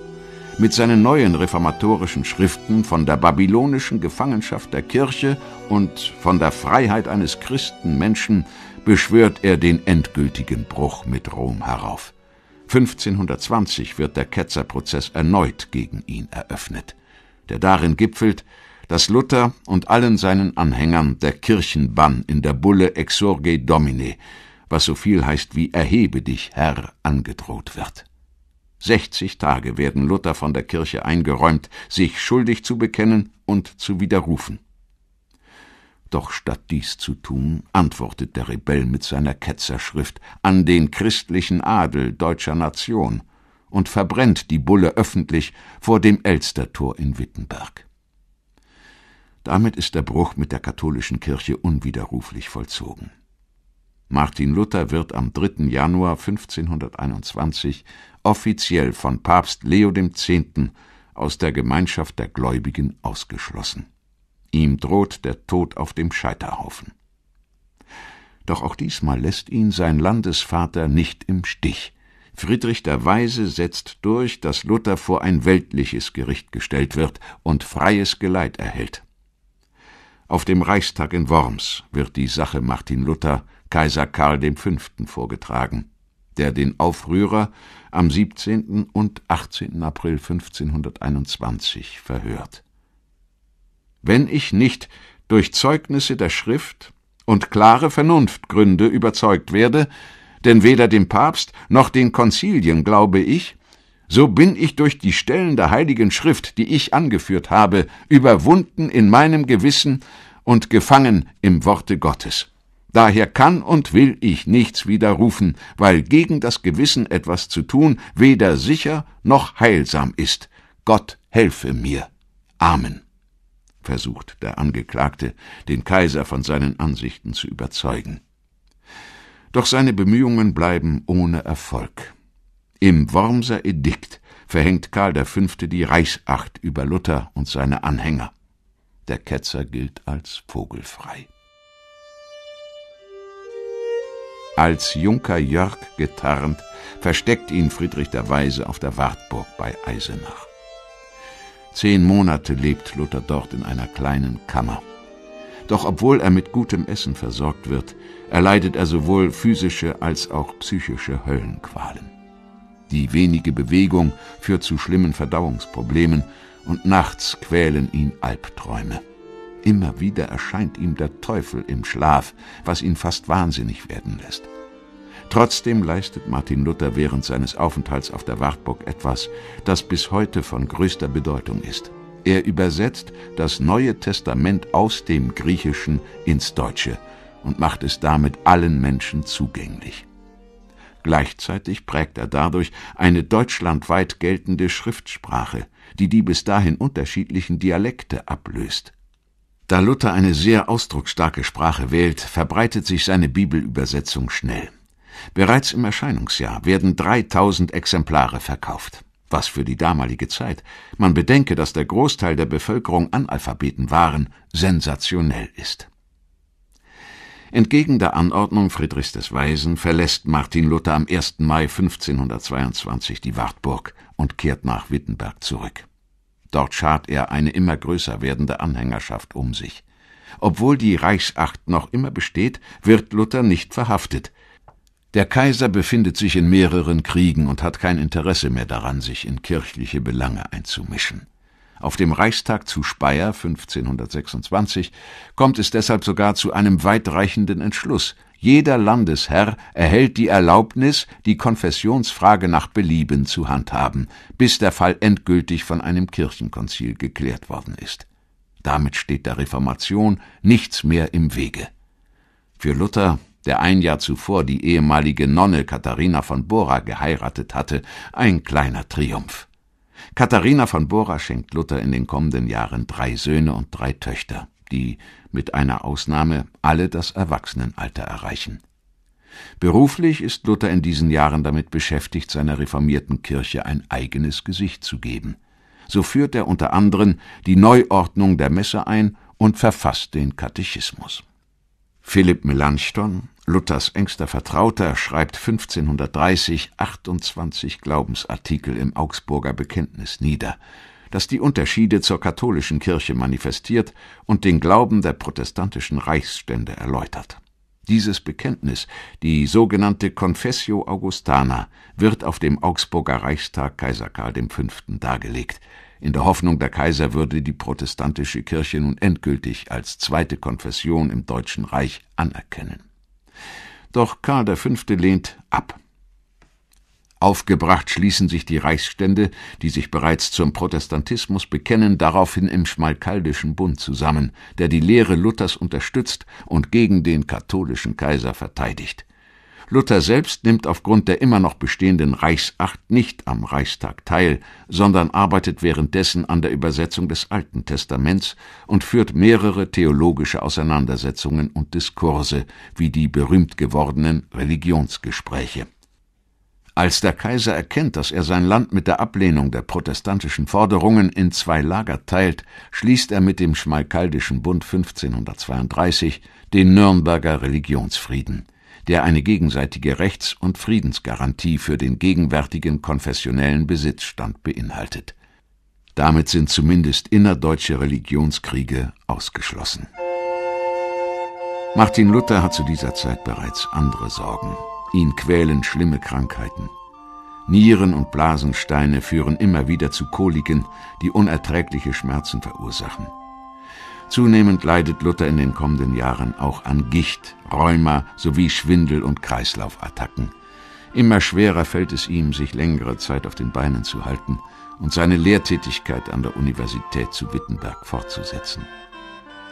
Mit seinen neuen reformatorischen Schriften von der babylonischen Gefangenschaft der Kirche und von der Freiheit eines Christenmenschen beschwört er den endgültigen Bruch mit Rom herauf. 1520 wird der Ketzerprozess erneut gegen ihn eröffnet der darin gipfelt, dass Luther und allen seinen Anhängern der Kirchenbann in der Bulle Exorge Domine, was so viel heißt wie Erhebe dich, Herr, angedroht wird. 60 Tage werden Luther von der Kirche eingeräumt, sich schuldig zu bekennen und zu widerrufen. Doch statt dies zu tun, antwortet der Rebell mit seiner Ketzerschrift an den christlichen Adel deutscher Nation und verbrennt die Bulle öffentlich vor dem Elstertor in Wittenberg. Damit ist der Bruch mit der katholischen Kirche unwiderruflich vollzogen. Martin Luther wird am 3. Januar 1521 offiziell von Papst Leo X. aus der Gemeinschaft der Gläubigen ausgeschlossen. Ihm droht der Tod auf dem Scheiterhaufen. Doch auch diesmal lässt ihn sein Landesvater nicht im Stich. Friedrich der Weise setzt durch, dass Luther vor ein weltliches Gericht gestellt wird und freies Geleit erhält. Auf dem Reichstag in Worms wird die Sache Martin Luther Kaiser Karl V. vorgetragen, der den Aufrührer am 17. und 18. April 1521 verhört. Wenn ich nicht durch Zeugnisse der Schrift und klare Vernunftgründe überzeugt werde, denn weder dem Papst noch den Konzilien glaube ich, so bin ich durch die Stellen der Heiligen Schrift, die ich angeführt habe, überwunden in meinem Gewissen und gefangen im Worte Gottes. Daher kann und will ich nichts widerrufen, weil gegen das Gewissen etwas zu tun weder sicher noch heilsam ist. Gott helfe mir. Amen. Versucht der Angeklagte, den Kaiser von seinen Ansichten zu überzeugen. Doch seine Bemühungen bleiben ohne Erfolg. Im Wormser Edikt verhängt Karl V. die Reichsacht über Luther und seine Anhänger. Der Ketzer gilt als vogelfrei. Als Junker Jörg getarnt, versteckt ihn Friedrich der Weise auf der Wartburg bei Eisenach. Zehn Monate lebt Luther dort in einer kleinen Kammer. Doch obwohl er mit gutem Essen versorgt wird, erleidet er sowohl physische als auch psychische Höllenqualen. Die wenige Bewegung führt zu schlimmen Verdauungsproblemen und nachts quälen ihn Albträume. Immer wieder erscheint ihm der Teufel im Schlaf, was ihn fast wahnsinnig werden lässt. Trotzdem leistet Martin Luther während seines Aufenthalts auf der Wartburg etwas, das bis heute von größter Bedeutung ist. Er übersetzt das Neue Testament aus dem Griechischen ins Deutsche und macht es damit allen Menschen zugänglich. Gleichzeitig prägt er dadurch eine deutschlandweit geltende Schriftsprache, die die bis dahin unterschiedlichen Dialekte ablöst. Da Luther eine sehr ausdrucksstarke Sprache wählt, verbreitet sich seine Bibelübersetzung schnell. Bereits im Erscheinungsjahr werden 3000 Exemplare verkauft. Was für die damalige Zeit, man bedenke, dass der Großteil der Bevölkerung Analphabeten waren, sensationell ist. Entgegen der Anordnung Friedrichs des Weisen verlässt Martin Luther am 1. Mai 1522 die Wartburg und kehrt nach Wittenberg zurück. Dort schart er eine immer größer werdende Anhängerschaft um sich. Obwohl die Reichsacht noch immer besteht, wird Luther nicht verhaftet. Der Kaiser befindet sich in mehreren Kriegen und hat kein Interesse mehr daran, sich in kirchliche Belange einzumischen. Auf dem Reichstag zu Speyer 1526 kommt es deshalb sogar zu einem weitreichenden Entschluss. Jeder Landesherr erhält die Erlaubnis, die Konfessionsfrage nach Belieben zu handhaben, bis der Fall endgültig von einem Kirchenkonzil geklärt worden ist. Damit steht der Reformation nichts mehr im Wege. Für Luther der ein Jahr zuvor die ehemalige Nonne Katharina von Bora geheiratet hatte, ein kleiner Triumph. Katharina von Bora schenkt Luther in den kommenden Jahren drei Söhne und drei Töchter, die mit einer Ausnahme alle das Erwachsenenalter erreichen. Beruflich ist Luther in diesen Jahren damit beschäftigt, seiner reformierten Kirche ein eigenes Gesicht zu geben. So führt er unter anderem die Neuordnung der Messe ein und verfasst den Katechismus. Philipp Melanchthon, Luthers engster Vertrauter schreibt 1530 28 Glaubensartikel im Augsburger Bekenntnis nieder, das die Unterschiede zur katholischen Kirche manifestiert und den Glauben der protestantischen Reichsstände erläutert. Dieses Bekenntnis, die sogenannte Confessio Augustana, wird auf dem Augsburger Reichstag Kaiser Karl V. dargelegt, in der Hoffnung, der Kaiser würde die protestantische Kirche nun endgültig als zweite Konfession im Deutschen Reich anerkennen. Doch Karl V. lehnt ab. Aufgebracht schließen sich die Reichsstände, die sich bereits zum Protestantismus bekennen, daraufhin im Schmalkaldischen Bund zusammen, der die Lehre Luthers unterstützt und gegen den katholischen Kaiser verteidigt. Luther selbst nimmt aufgrund der immer noch bestehenden Reichsacht nicht am Reichstag teil, sondern arbeitet währenddessen an der Übersetzung des Alten Testaments und führt mehrere theologische Auseinandersetzungen und Diskurse, wie die berühmt gewordenen Religionsgespräche. Als der Kaiser erkennt, dass er sein Land mit der Ablehnung der protestantischen Forderungen in zwei Lager teilt, schließt er mit dem Schmalkaldischen Bund 1532 den Nürnberger Religionsfrieden der eine gegenseitige Rechts- und Friedensgarantie für den gegenwärtigen konfessionellen Besitzstand beinhaltet. Damit sind zumindest innerdeutsche Religionskriege ausgeschlossen. Martin Luther hat zu dieser Zeit bereits andere Sorgen. Ihn quälen schlimme Krankheiten. Nieren- und Blasensteine führen immer wieder zu Koliken, die unerträgliche Schmerzen verursachen. Zunehmend leidet Luther in den kommenden Jahren auch an Gicht, Rheuma sowie Schwindel- und Kreislaufattacken. Immer schwerer fällt es ihm, sich längere Zeit auf den Beinen zu halten und seine Lehrtätigkeit an der Universität zu Wittenberg fortzusetzen.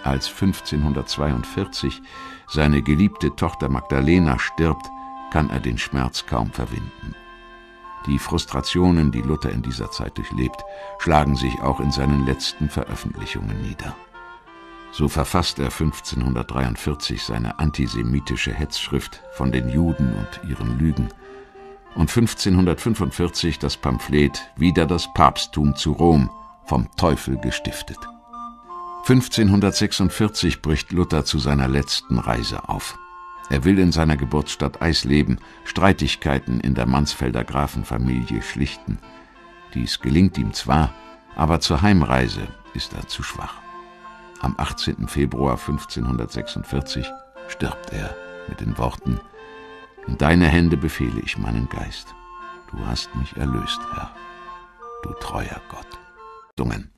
Als 1542 seine geliebte Tochter Magdalena stirbt, kann er den Schmerz kaum verwinden. Die Frustrationen, die Luther in dieser Zeit durchlebt, schlagen sich auch in seinen letzten Veröffentlichungen nieder. So verfasst er 1543 seine antisemitische Hetzschrift von den Juden und ihren Lügen und 1545 das Pamphlet Wieder das Papsttum zu Rom, vom Teufel gestiftet. 1546 bricht Luther zu seiner letzten Reise auf. Er will in seiner Geburtsstadt Eisleben Streitigkeiten in der Mansfelder Grafenfamilie schlichten. Dies gelingt ihm zwar, aber zur Heimreise ist er zu schwach. Am 18. Februar 1546 stirbt er mit den Worten In deine Hände befehle ich meinen Geist. Du hast mich erlöst, Herr, du treuer Gott. Dungen.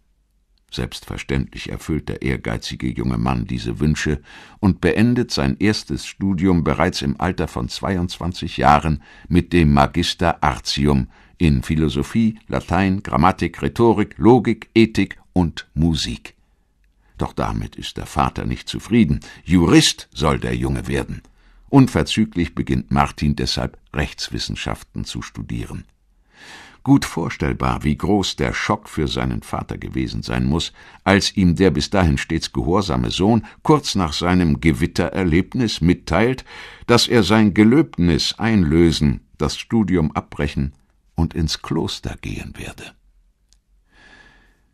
Selbstverständlich erfüllt der ehrgeizige junge Mann diese Wünsche und beendet sein erstes Studium bereits im Alter von 22 Jahren mit dem Magister Artium in Philosophie, Latein, Grammatik, Rhetorik, Logik, Ethik und Musik. Doch damit ist der Vater nicht zufrieden. Jurist soll der Junge werden. Unverzüglich beginnt Martin deshalb Rechtswissenschaften zu studieren. Gut vorstellbar, wie groß der Schock für seinen Vater gewesen sein muss, als ihm der bis dahin stets gehorsame Sohn kurz nach seinem Gewittererlebnis mitteilt, dass er sein Gelöbnis einlösen, das Studium abbrechen und ins Kloster gehen werde.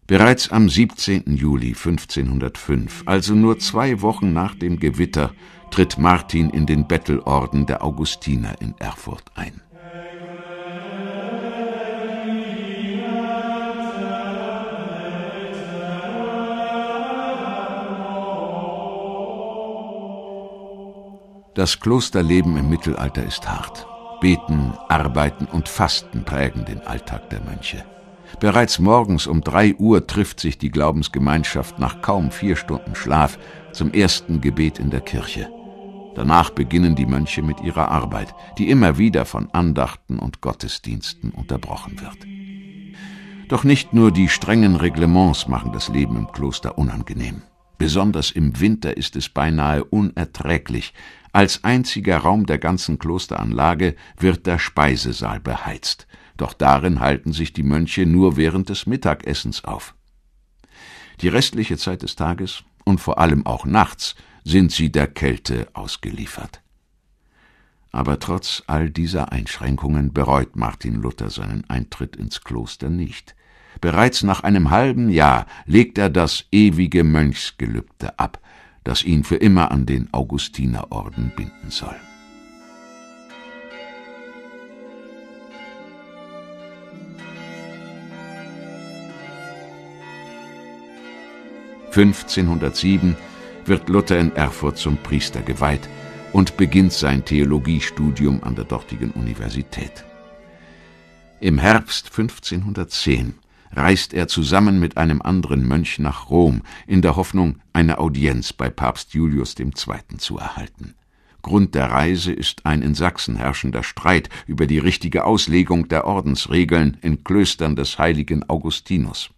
Bereits am 17. Juli 1505, also nur zwei Wochen nach dem Gewitter, tritt Martin in den Bettelorden der Augustiner in Erfurt ein. Das Klosterleben im Mittelalter ist hart. Beten, Arbeiten und Fasten prägen den Alltag der Mönche. Bereits morgens um 3 Uhr trifft sich die Glaubensgemeinschaft nach kaum vier Stunden Schlaf zum ersten Gebet in der Kirche. Danach beginnen die Mönche mit ihrer Arbeit, die immer wieder von Andachten und Gottesdiensten unterbrochen wird. Doch nicht nur die strengen Reglements machen das Leben im Kloster unangenehm. Besonders im Winter ist es beinahe unerträglich. Als einziger Raum der ganzen Klosteranlage wird der Speisesaal beheizt doch darin halten sich die Mönche nur während des Mittagessens auf. Die restliche Zeit des Tages und vor allem auch nachts sind sie der Kälte ausgeliefert. Aber trotz all dieser Einschränkungen bereut Martin Luther seinen Eintritt ins Kloster nicht. Bereits nach einem halben Jahr legt er das ewige Mönchsgelübde ab, das ihn für immer an den Augustinerorden binden soll. 1507 wird Luther in Erfurt zum Priester geweiht und beginnt sein Theologiestudium an der dortigen Universität. Im Herbst 1510 reist er zusammen mit einem anderen Mönch nach Rom in der Hoffnung, eine Audienz bei Papst Julius II. zu erhalten. Grund der Reise ist ein in Sachsen herrschender Streit über die richtige Auslegung der Ordensregeln in Klöstern des heiligen Augustinus.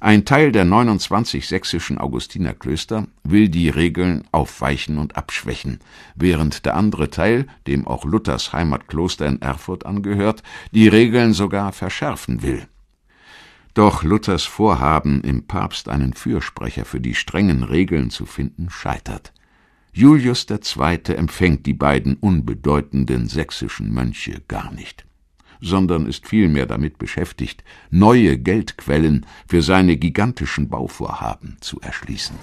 Ein Teil der 29 sächsischen Augustinerklöster will die Regeln aufweichen und abschwächen, während der andere Teil, dem auch Luthers Heimatkloster in Erfurt angehört, die Regeln sogar verschärfen will. Doch Luthers Vorhaben, im Papst einen Fürsprecher für die strengen Regeln zu finden, scheitert. Julius II. empfängt die beiden unbedeutenden sächsischen Mönche gar nicht sondern ist vielmehr damit beschäftigt, neue Geldquellen für seine gigantischen Bauvorhaben zu erschließen.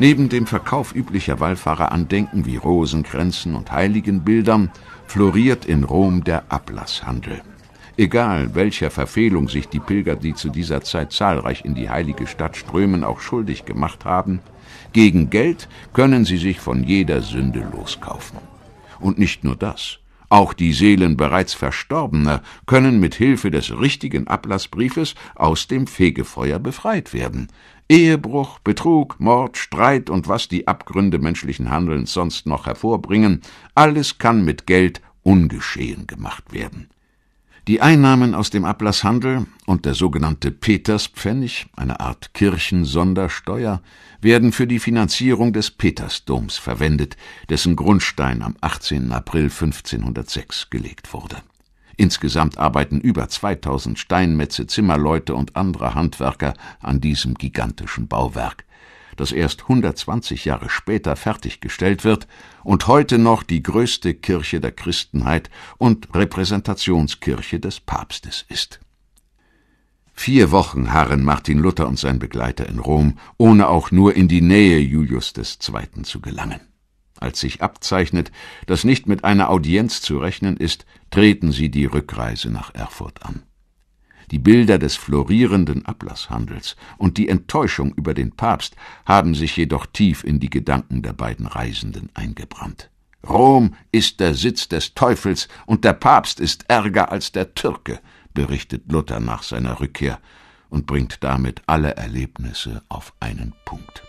Neben dem Verkauf üblicher Wallfahrerandenken wie Rosenkränzen und Heiligenbildern floriert in Rom der Ablasshandel. Egal welcher Verfehlung sich die Pilger, die zu dieser Zeit zahlreich in die heilige Stadt strömen, auch schuldig gemacht haben, gegen Geld können sie sich von jeder Sünde loskaufen. Und nicht nur das. Auch die Seelen bereits Verstorbener können mit Hilfe des richtigen Ablassbriefes aus dem Fegefeuer befreit werden. Ehebruch, Betrug, Mord, Streit und was die Abgründe menschlichen Handelns sonst noch hervorbringen, alles kann mit Geld ungeschehen gemacht werden. Die Einnahmen aus dem Ablasshandel und der sogenannte Peterspfennig, eine Art Kirchensondersteuer, werden für die Finanzierung des Petersdoms verwendet, dessen Grundstein am 18. April 1506 gelegt wurde. Insgesamt arbeiten über 2000 Steinmetze, Zimmerleute und andere Handwerker an diesem gigantischen Bauwerk das erst 120 Jahre später fertiggestellt wird und heute noch die größte Kirche der Christenheit und Repräsentationskirche des Papstes ist. Vier Wochen harren Martin Luther und sein Begleiter in Rom, ohne auch nur in die Nähe Julius II. zu gelangen. Als sich abzeichnet, dass nicht mit einer Audienz zu rechnen ist, treten sie die Rückreise nach Erfurt an die Bilder des florierenden Ablasshandels und die Enttäuschung über den Papst haben sich jedoch tief in die Gedanken der beiden Reisenden eingebrannt. Rom ist der Sitz des Teufels und der Papst ist ärger als der Türke, berichtet Luther nach seiner Rückkehr und bringt damit alle Erlebnisse auf einen Punkt.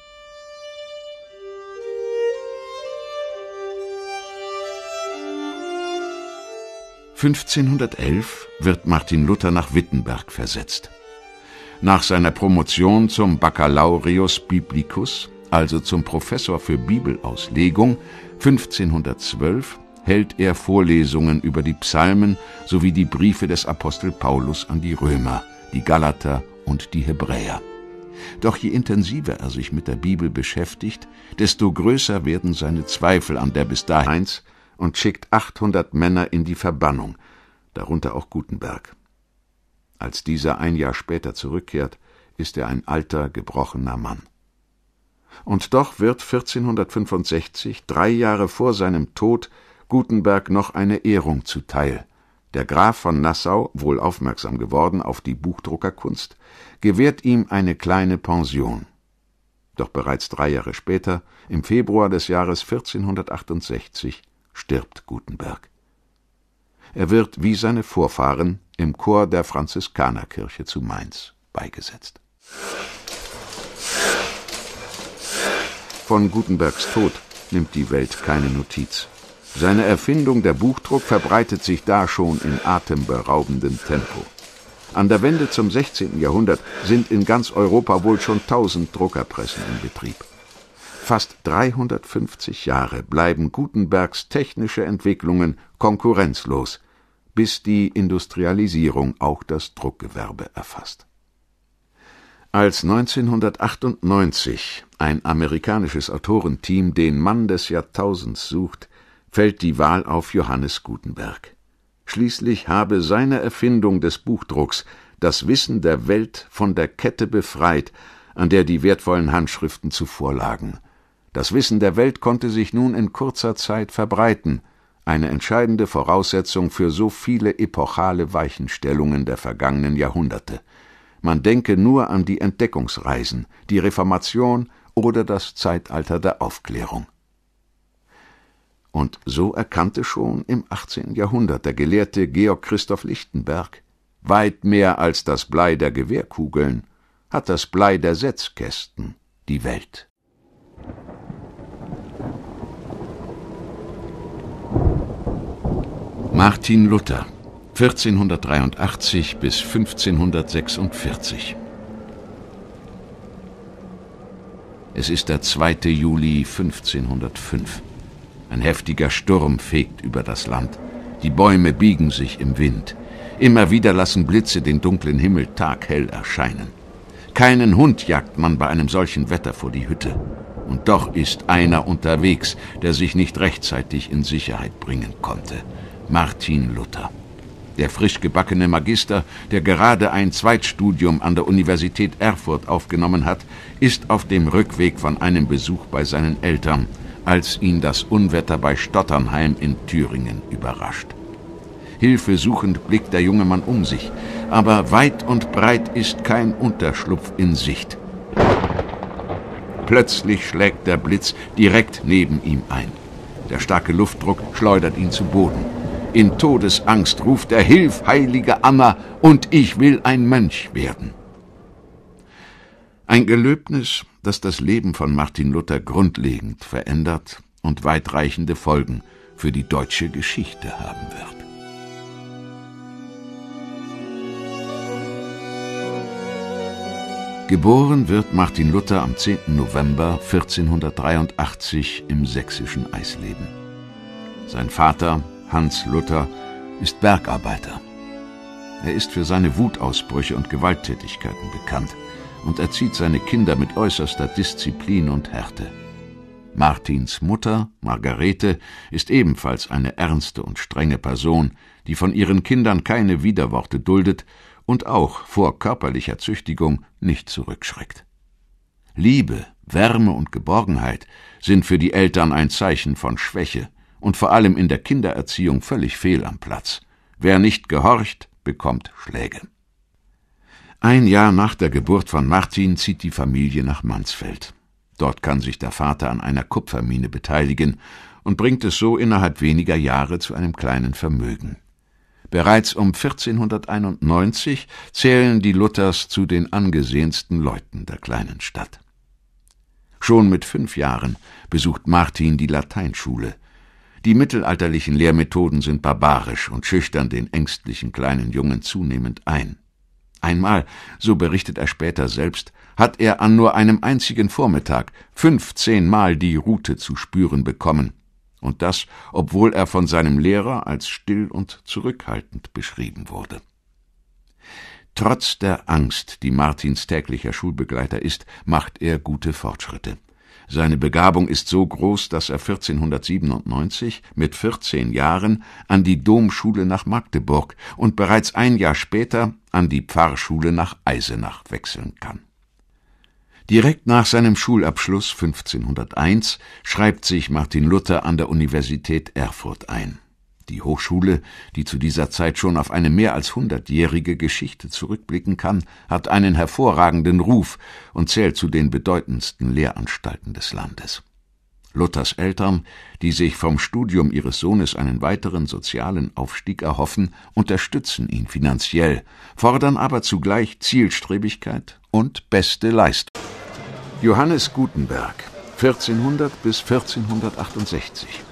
1511 wird Martin Luther nach Wittenberg versetzt. Nach seiner Promotion zum Baccalaureus Biblicus, also zum Professor für Bibelauslegung, 1512 hält er Vorlesungen über die Psalmen sowie die Briefe des Apostel Paulus an die Römer, die Galater und die Hebräer. Doch je intensiver er sich mit der Bibel beschäftigt, desto größer werden seine Zweifel an der bis dahin und schickt 800 Männer in die Verbannung, darunter auch Gutenberg. Als dieser ein Jahr später zurückkehrt, ist er ein alter, gebrochener Mann. Und doch wird 1465, drei Jahre vor seinem Tod, Gutenberg noch eine Ehrung zuteil. Der Graf von Nassau, wohl aufmerksam geworden auf die Buchdruckerkunst, gewährt ihm eine kleine Pension. Doch bereits drei Jahre später, im Februar des Jahres 1468, stirbt Gutenberg. Er wird wie seine Vorfahren im Chor der Franziskanerkirche zu Mainz beigesetzt. Von Gutenbergs Tod nimmt die Welt keine Notiz. Seine Erfindung, der Buchdruck, verbreitet sich da schon in atemberaubendem Tempo. An der Wende zum 16. Jahrhundert sind in ganz Europa wohl schon tausend Druckerpressen in Betrieb. Fast 350 Jahre bleiben Gutenbergs technische Entwicklungen konkurrenzlos, bis die Industrialisierung auch das Druckgewerbe erfasst. Als 1998 ein amerikanisches Autorenteam den Mann des Jahrtausends sucht, fällt die Wahl auf Johannes Gutenberg. Schließlich habe seine Erfindung des Buchdrucks das Wissen der Welt von der Kette befreit, an der die wertvollen Handschriften zuvor lagen das Wissen der Welt konnte sich nun in kurzer Zeit verbreiten, eine entscheidende Voraussetzung für so viele epochale Weichenstellungen der vergangenen Jahrhunderte. Man denke nur an die Entdeckungsreisen, die Reformation oder das Zeitalter der Aufklärung. Und so erkannte schon im 18. Jahrhundert der Gelehrte Georg Christoph Lichtenberg, weit mehr als das Blei der Gewehrkugeln hat das Blei der Setzkästen die Welt. Martin Luther, 1483 bis 1546. Es ist der 2. Juli 1505. Ein heftiger Sturm fegt über das Land. Die Bäume biegen sich im Wind. Immer wieder lassen Blitze den dunklen Himmel taghell erscheinen. Keinen Hund jagt man bei einem solchen Wetter vor die Hütte. Und doch ist einer unterwegs, der sich nicht rechtzeitig in Sicherheit bringen konnte. Martin Luther. Der frisch gebackene Magister, der gerade ein Zweitstudium an der Universität Erfurt aufgenommen hat, ist auf dem Rückweg von einem Besuch bei seinen Eltern, als ihn das Unwetter bei Stotternheim in Thüringen überrascht. Hilfesuchend blickt der junge Mann um sich, aber weit und breit ist kein Unterschlupf in Sicht. Plötzlich schlägt der Blitz direkt neben ihm ein. Der starke Luftdruck schleudert ihn zu Boden. In Todesangst ruft er, Hilf, heilige Anna, und ich will ein Mönch werden. Ein Gelöbnis, das das Leben von Martin Luther grundlegend verändert und weitreichende Folgen für die deutsche Geschichte haben wird. Geboren wird Martin Luther am 10. November 1483 im sächsischen Eisleben. Sein Vater, Hans Luther, ist Bergarbeiter. Er ist für seine Wutausbrüche und Gewalttätigkeiten bekannt und erzieht seine Kinder mit äußerster Disziplin und Härte. Martins Mutter, Margarete, ist ebenfalls eine ernste und strenge Person, die von ihren Kindern keine Widerworte duldet und auch vor körperlicher Züchtigung nicht zurückschreckt. Liebe, Wärme und Geborgenheit sind für die Eltern ein Zeichen von Schwäche und vor allem in der Kindererziehung völlig fehl am Platz. Wer nicht gehorcht, bekommt Schläge. Ein Jahr nach der Geburt von Martin zieht die Familie nach Mansfeld. Dort kann sich der Vater an einer Kupfermine beteiligen und bringt es so innerhalb weniger Jahre zu einem kleinen Vermögen. Bereits um 1491 zählen die Luthers zu den angesehensten Leuten der kleinen Stadt. Schon mit fünf Jahren besucht Martin die Lateinschule – die mittelalterlichen Lehrmethoden sind barbarisch und schüchtern den ängstlichen kleinen Jungen zunehmend ein. Einmal, so berichtet er später selbst, hat er an nur einem einzigen Vormittag fünfzehnmal die Rute zu spüren bekommen, und das, obwohl er von seinem Lehrer als still und zurückhaltend beschrieben wurde. Trotz der Angst, die Martins täglicher Schulbegleiter ist, macht er gute Fortschritte. Seine Begabung ist so groß, dass er 1497 mit 14 Jahren an die Domschule nach Magdeburg und bereits ein Jahr später an die Pfarrschule nach Eisenach wechseln kann. Direkt nach seinem Schulabschluss 1501 schreibt sich Martin Luther an der Universität Erfurt ein die Hochschule, die zu dieser Zeit schon auf eine mehr als hundertjährige Geschichte zurückblicken kann, hat einen hervorragenden Ruf und zählt zu den bedeutendsten Lehranstalten des Landes. Luthers Eltern, die sich vom Studium ihres Sohnes einen weiteren sozialen Aufstieg erhoffen, unterstützen ihn finanziell, fordern aber zugleich Zielstrebigkeit und beste Leistung. Johannes Gutenberg, 1400 bis 1468.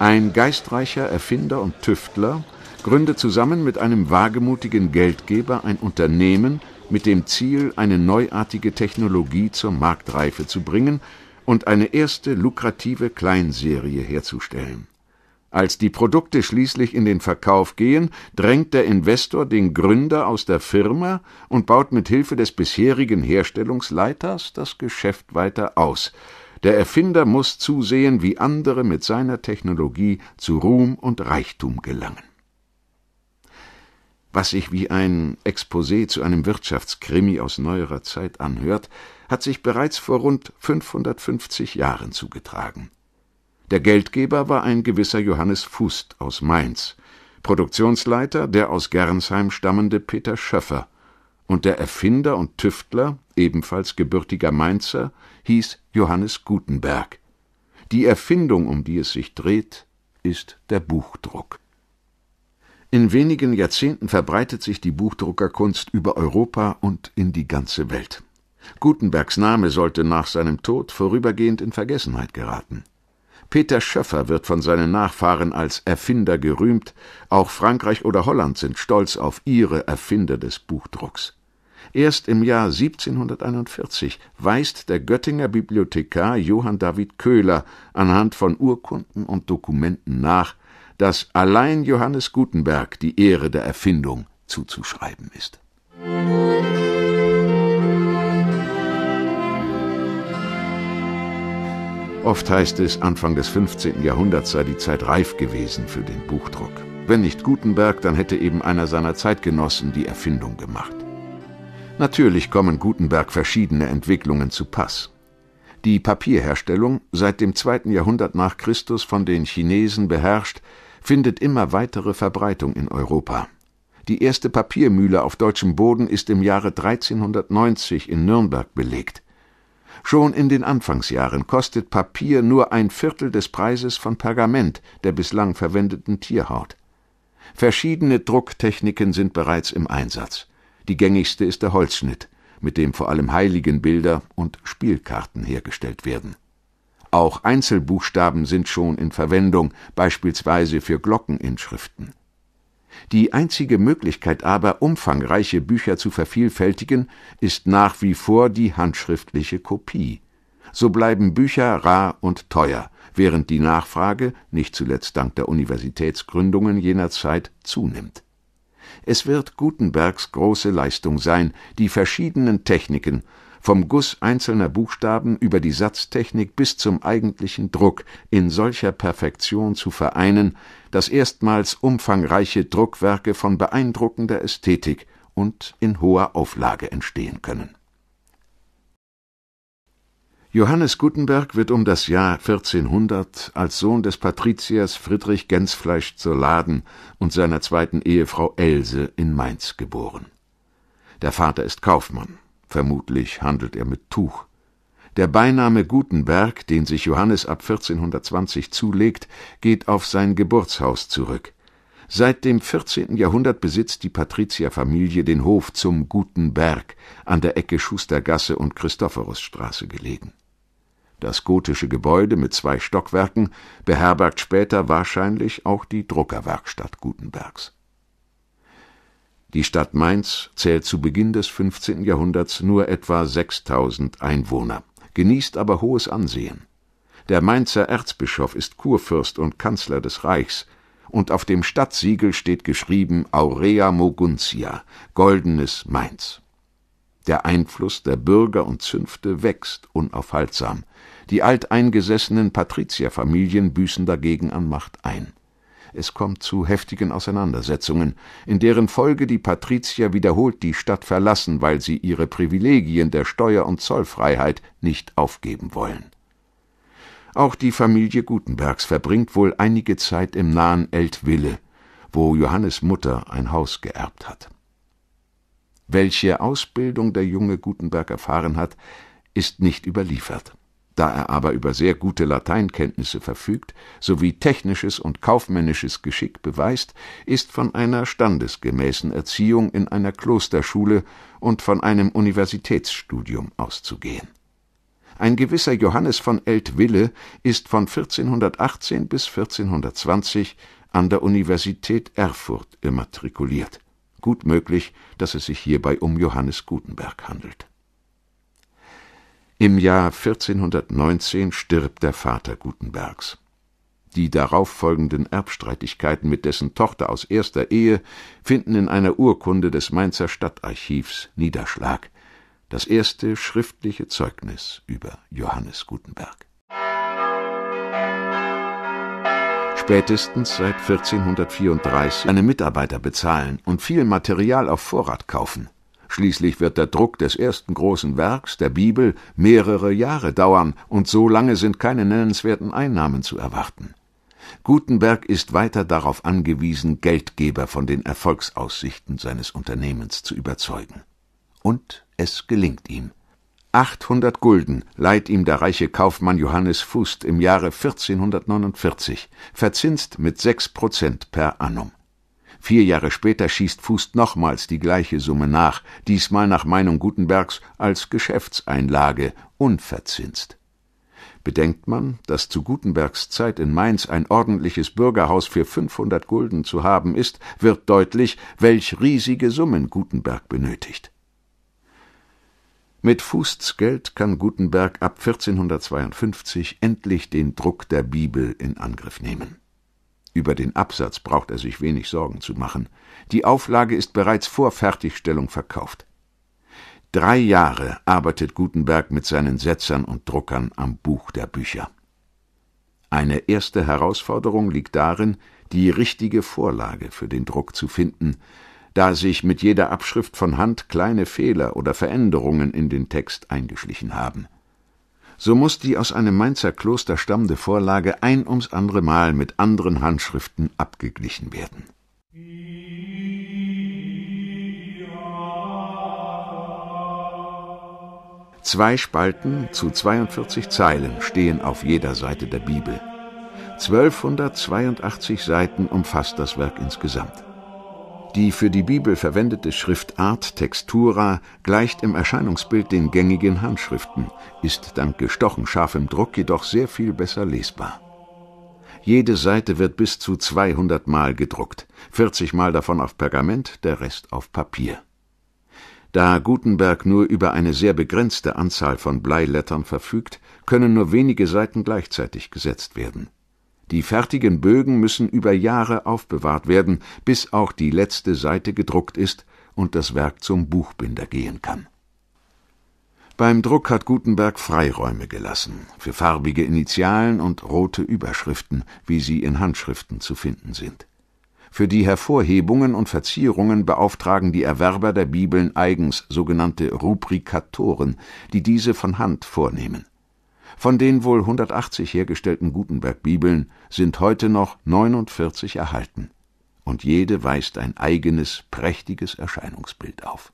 Ein geistreicher Erfinder und Tüftler gründet zusammen mit einem wagemutigen Geldgeber ein Unternehmen mit dem Ziel, eine neuartige Technologie zur Marktreife zu bringen und eine erste lukrative Kleinserie herzustellen. Als die Produkte schließlich in den Verkauf gehen, drängt der Investor den Gründer aus der Firma und baut mit Hilfe des bisherigen Herstellungsleiters das Geschäft weiter aus. Der Erfinder muss zusehen, wie andere mit seiner Technologie zu Ruhm und Reichtum gelangen. Was sich wie ein Exposé zu einem Wirtschaftskrimi aus neuerer Zeit anhört, hat sich bereits vor rund 550 Jahren zugetragen. Der Geldgeber war ein gewisser Johannes Fust aus Mainz, Produktionsleiter der aus Gernsheim stammende Peter Schöffer und der Erfinder und Tüftler, ebenfalls gebürtiger Mainzer, hieß Johannes Gutenberg. Die Erfindung, um die es sich dreht, ist der Buchdruck. In wenigen Jahrzehnten verbreitet sich die Buchdruckerkunst über Europa und in die ganze Welt. Gutenbergs Name sollte nach seinem Tod vorübergehend in Vergessenheit geraten. Peter Schöffer wird von seinen Nachfahren als Erfinder gerühmt, auch Frankreich oder Holland sind stolz auf ihre Erfinder des Buchdrucks. Erst im Jahr 1741 weist der Göttinger Bibliothekar Johann David Köhler anhand von Urkunden und Dokumenten nach, dass allein Johannes Gutenberg die Ehre der Erfindung zuzuschreiben ist. Oft heißt es, Anfang des 15. Jahrhunderts sei die Zeit reif gewesen für den Buchdruck. Wenn nicht Gutenberg, dann hätte eben einer seiner Zeitgenossen die Erfindung gemacht. Natürlich kommen Gutenberg verschiedene Entwicklungen zu Pass. Die Papierherstellung, seit dem zweiten Jahrhundert nach Christus von den Chinesen beherrscht, findet immer weitere Verbreitung in Europa. Die erste Papiermühle auf deutschem Boden ist im Jahre 1390 in Nürnberg belegt. Schon in den Anfangsjahren kostet Papier nur ein Viertel des Preises von Pergament, der bislang verwendeten Tierhaut. Verschiedene Drucktechniken sind bereits im Einsatz. Die gängigste ist der Holzschnitt, mit dem vor allem Heiligenbilder und Spielkarten hergestellt werden. Auch Einzelbuchstaben sind schon in Verwendung, beispielsweise für Glockeninschriften. Die einzige Möglichkeit aber, umfangreiche Bücher zu vervielfältigen, ist nach wie vor die handschriftliche Kopie. So bleiben Bücher rar und teuer, während die Nachfrage, nicht zuletzt dank der Universitätsgründungen jener Zeit, zunimmt. Es wird Gutenbergs große Leistung sein, die verschiedenen Techniken, vom Guss einzelner Buchstaben über die Satztechnik bis zum eigentlichen Druck in solcher Perfektion zu vereinen, dass erstmals umfangreiche Druckwerke von beeindruckender Ästhetik und in hoher Auflage entstehen können Johannes Gutenberg wird um das Jahr 1400 als Sohn des Patriziers Friedrich Gensfleisch zur Laden und seiner zweiten Ehefrau Else in Mainz geboren. Der Vater ist Kaufmann, vermutlich handelt er mit Tuch. Der Beiname Gutenberg, den sich Johannes ab 1420 zulegt, geht auf sein Geburtshaus zurück. Seit dem 14. Jahrhundert besitzt die Patrizierfamilie den Hof zum Guten Berg an der Ecke Schustergasse und Christophorusstraße gelegen. Das gotische Gebäude mit zwei Stockwerken beherbergt später wahrscheinlich auch die Druckerwerkstatt Gutenbergs. Die Stadt Mainz zählt zu Beginn des 15. Jahrhunderts nur etwa 6000 Einwohner, genießt aber hohes Ansehen. Der Mainzer Erzbischof ist Kurfürst und Kanzler des Reichs und auf dem Stadtsiegel steht geschrieben Aurea Moguntia, goldenes Mainz. Der Einfluss der Bürger und Zünfte wächst unaufhaltsam. Die alteingesessenen Patrizierfamilien büßen dagegen an Macht ein. Es kommt zu heftigen Auseinandersetzungen, in deren Folge die Patrizier wiederholt die Stadt verlassen, weil sie ihre Privilegien der Steuer- und Zollfreiheit nicht aufgeben wollen. Auch die Familie Gutenbergs verbringt wohl einige Zeit im nahen Eltville, wo Johannes Mutter ein Haus geerbt hat. Welche Ausbildung der junge Gutenberg erfahren hat, ist nicht überliefert. Da er aber über sehr gute Lateinkenntnisse verfügt, sowie technisches und kaufmännisches Geschick beweist, ist von einer standesgemäßen Erziehung in einer Klosterschule und von einem Universitätsstudium auszugehen. Ein gewisser Johannes von Eltville ist von 1418 bis 1420 an der Universität Erfurt immatrikuliert. Gut möglich, dass es sich hierbei um Johannes Gutenberg handelt. Im Jahr 1419 stirbt der Vater Gutenbergs. Die darauffolgenden Erbstreitigkeiten mit dessen Tochter aus erster Ehe finden in einer Urkunde des Mainzer Stadtarchivs Niederschlag, das erste schriftliche Zeugnis über Johannes Gutenberg. Spätestens seit 1434 eine Mitarbeiter bezahlen und viel Material auf Vorrat kaufen. Schließlich wird der Druck des ersten großen Werks, der Bibel, mehrere Jahre dauern, und so lange sind keine nennenswerten Einnahmen zu erwarten. Gutenberg ist weiter darauf angewiesen, Geldgeber von den Erfolgsaussichten seines Unternehmens zu überzeugen. Und es gelingt ihm. 800 Gulden leiht ihm der reiche Kaufmann Johannes Fust im Jahre 1449, verzinst mit 6 Prozent per annum. Vier Jahre später schießt Fust nochmals die gleiche Summe nach, diesmal nach Meinung Gutenbergs als Geschäftseinlage, unverzinst. Bedenkt man, dass zu Gutenbergs Zeit in Mainz ein ordentliches Bürgerhaus für 500 Gulden zu haben ist, wird deutlich, welch riesige Summen Gutenberg benötigt. Mit Fußts Geld kann Gutenberg ab 1452 endlich den Druck der Bibel in Angriff nehmen. Über den Absatz braucht er sich wenig Sorgen zu machen. Die Auflage ist bereits vor Fertigstellung verkauft. Drei Jahre arbeitet Gutenberg mit seinen Setzern und Druckern am Buch der Bücher. Eine erste Herausforderung liegt darin, die richtige Vorlage für den Druck zu finden, da sich mit jeder Abschrift von Hand kleine Fehler oder Veränderungen in den Text eingeschlichen haben. So muss die aus einem Mainzer Kloster stammende Vorlage ein ums andere Mal mit anderen Handschriften abgeglichen werden. Zwei Spalten zu 42 Zeilen stehen auf jeder Seite der Bibel. 1282 Seiten umfasst das Werk insgesamt. Die für die Bibel verwendete Schriftart Textura gleicht im Erscheinungsbild den gängigen Handschriften, ist dank gestochen scharfem Druck jedoch sehr viel besser lesbar. Jede Seite wird bis zu 200 Mal gedruckt, 40 Mal davon auf Pergament, der Rest auf Papier. Da Gutenberg nur über eine sehr begrenzte Anzahl von Bleilettern verfügt, können nur wenige Seiten gleichzeitig gesetzt werden. Die fertigen Bögen müssen über Jahre aufbewahrt werden, bis auch die letzte Seite gedruckt ist und das Werk zum Buchbinder gehen kann. Beim Druck hat Gutenberg Freiräume gelassen für farbige Initialen und rote Überschriften, wie sie in Handschriften zu finden sind. Für die Hervorhebungen und Verzierungen beauftragen die Erwerber der Bibeln eigens sogenannte Rubrikatoren, die diese von Hand vornehmen. Von den wohl 180 hergestellten Gutenberg-Bibeln sind heute noch 49 erhalten. Und jede weist ein eigenes, prächtiges Erscheinungsbild auf.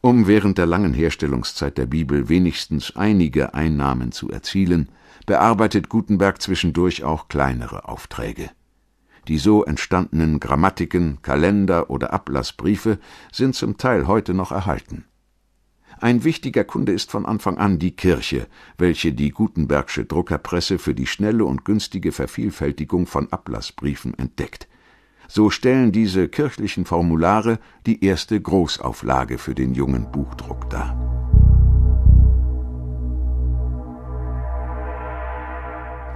Um während der langen Herstellungszeit der Bibel wenigstens einige Einnahmen zu erzielen, bearbeitet Gutenberg zwischendurch auch kleinere Aufträge. Die so entstandenen Grammatiken, Kalender oder Ablassbriefe sind zum Teil heute noch erhalten. Ein wichtiger Kunde ist von Anfang an die Kirche, welche die Gutenbergsche Druckerpresse für die schnelle und günstige Vervielfältigung von Ablassbriefen entdeckt. So stellen diese kirchlichen Formulare die erste Großauflage für den jungen Buchdruck dar.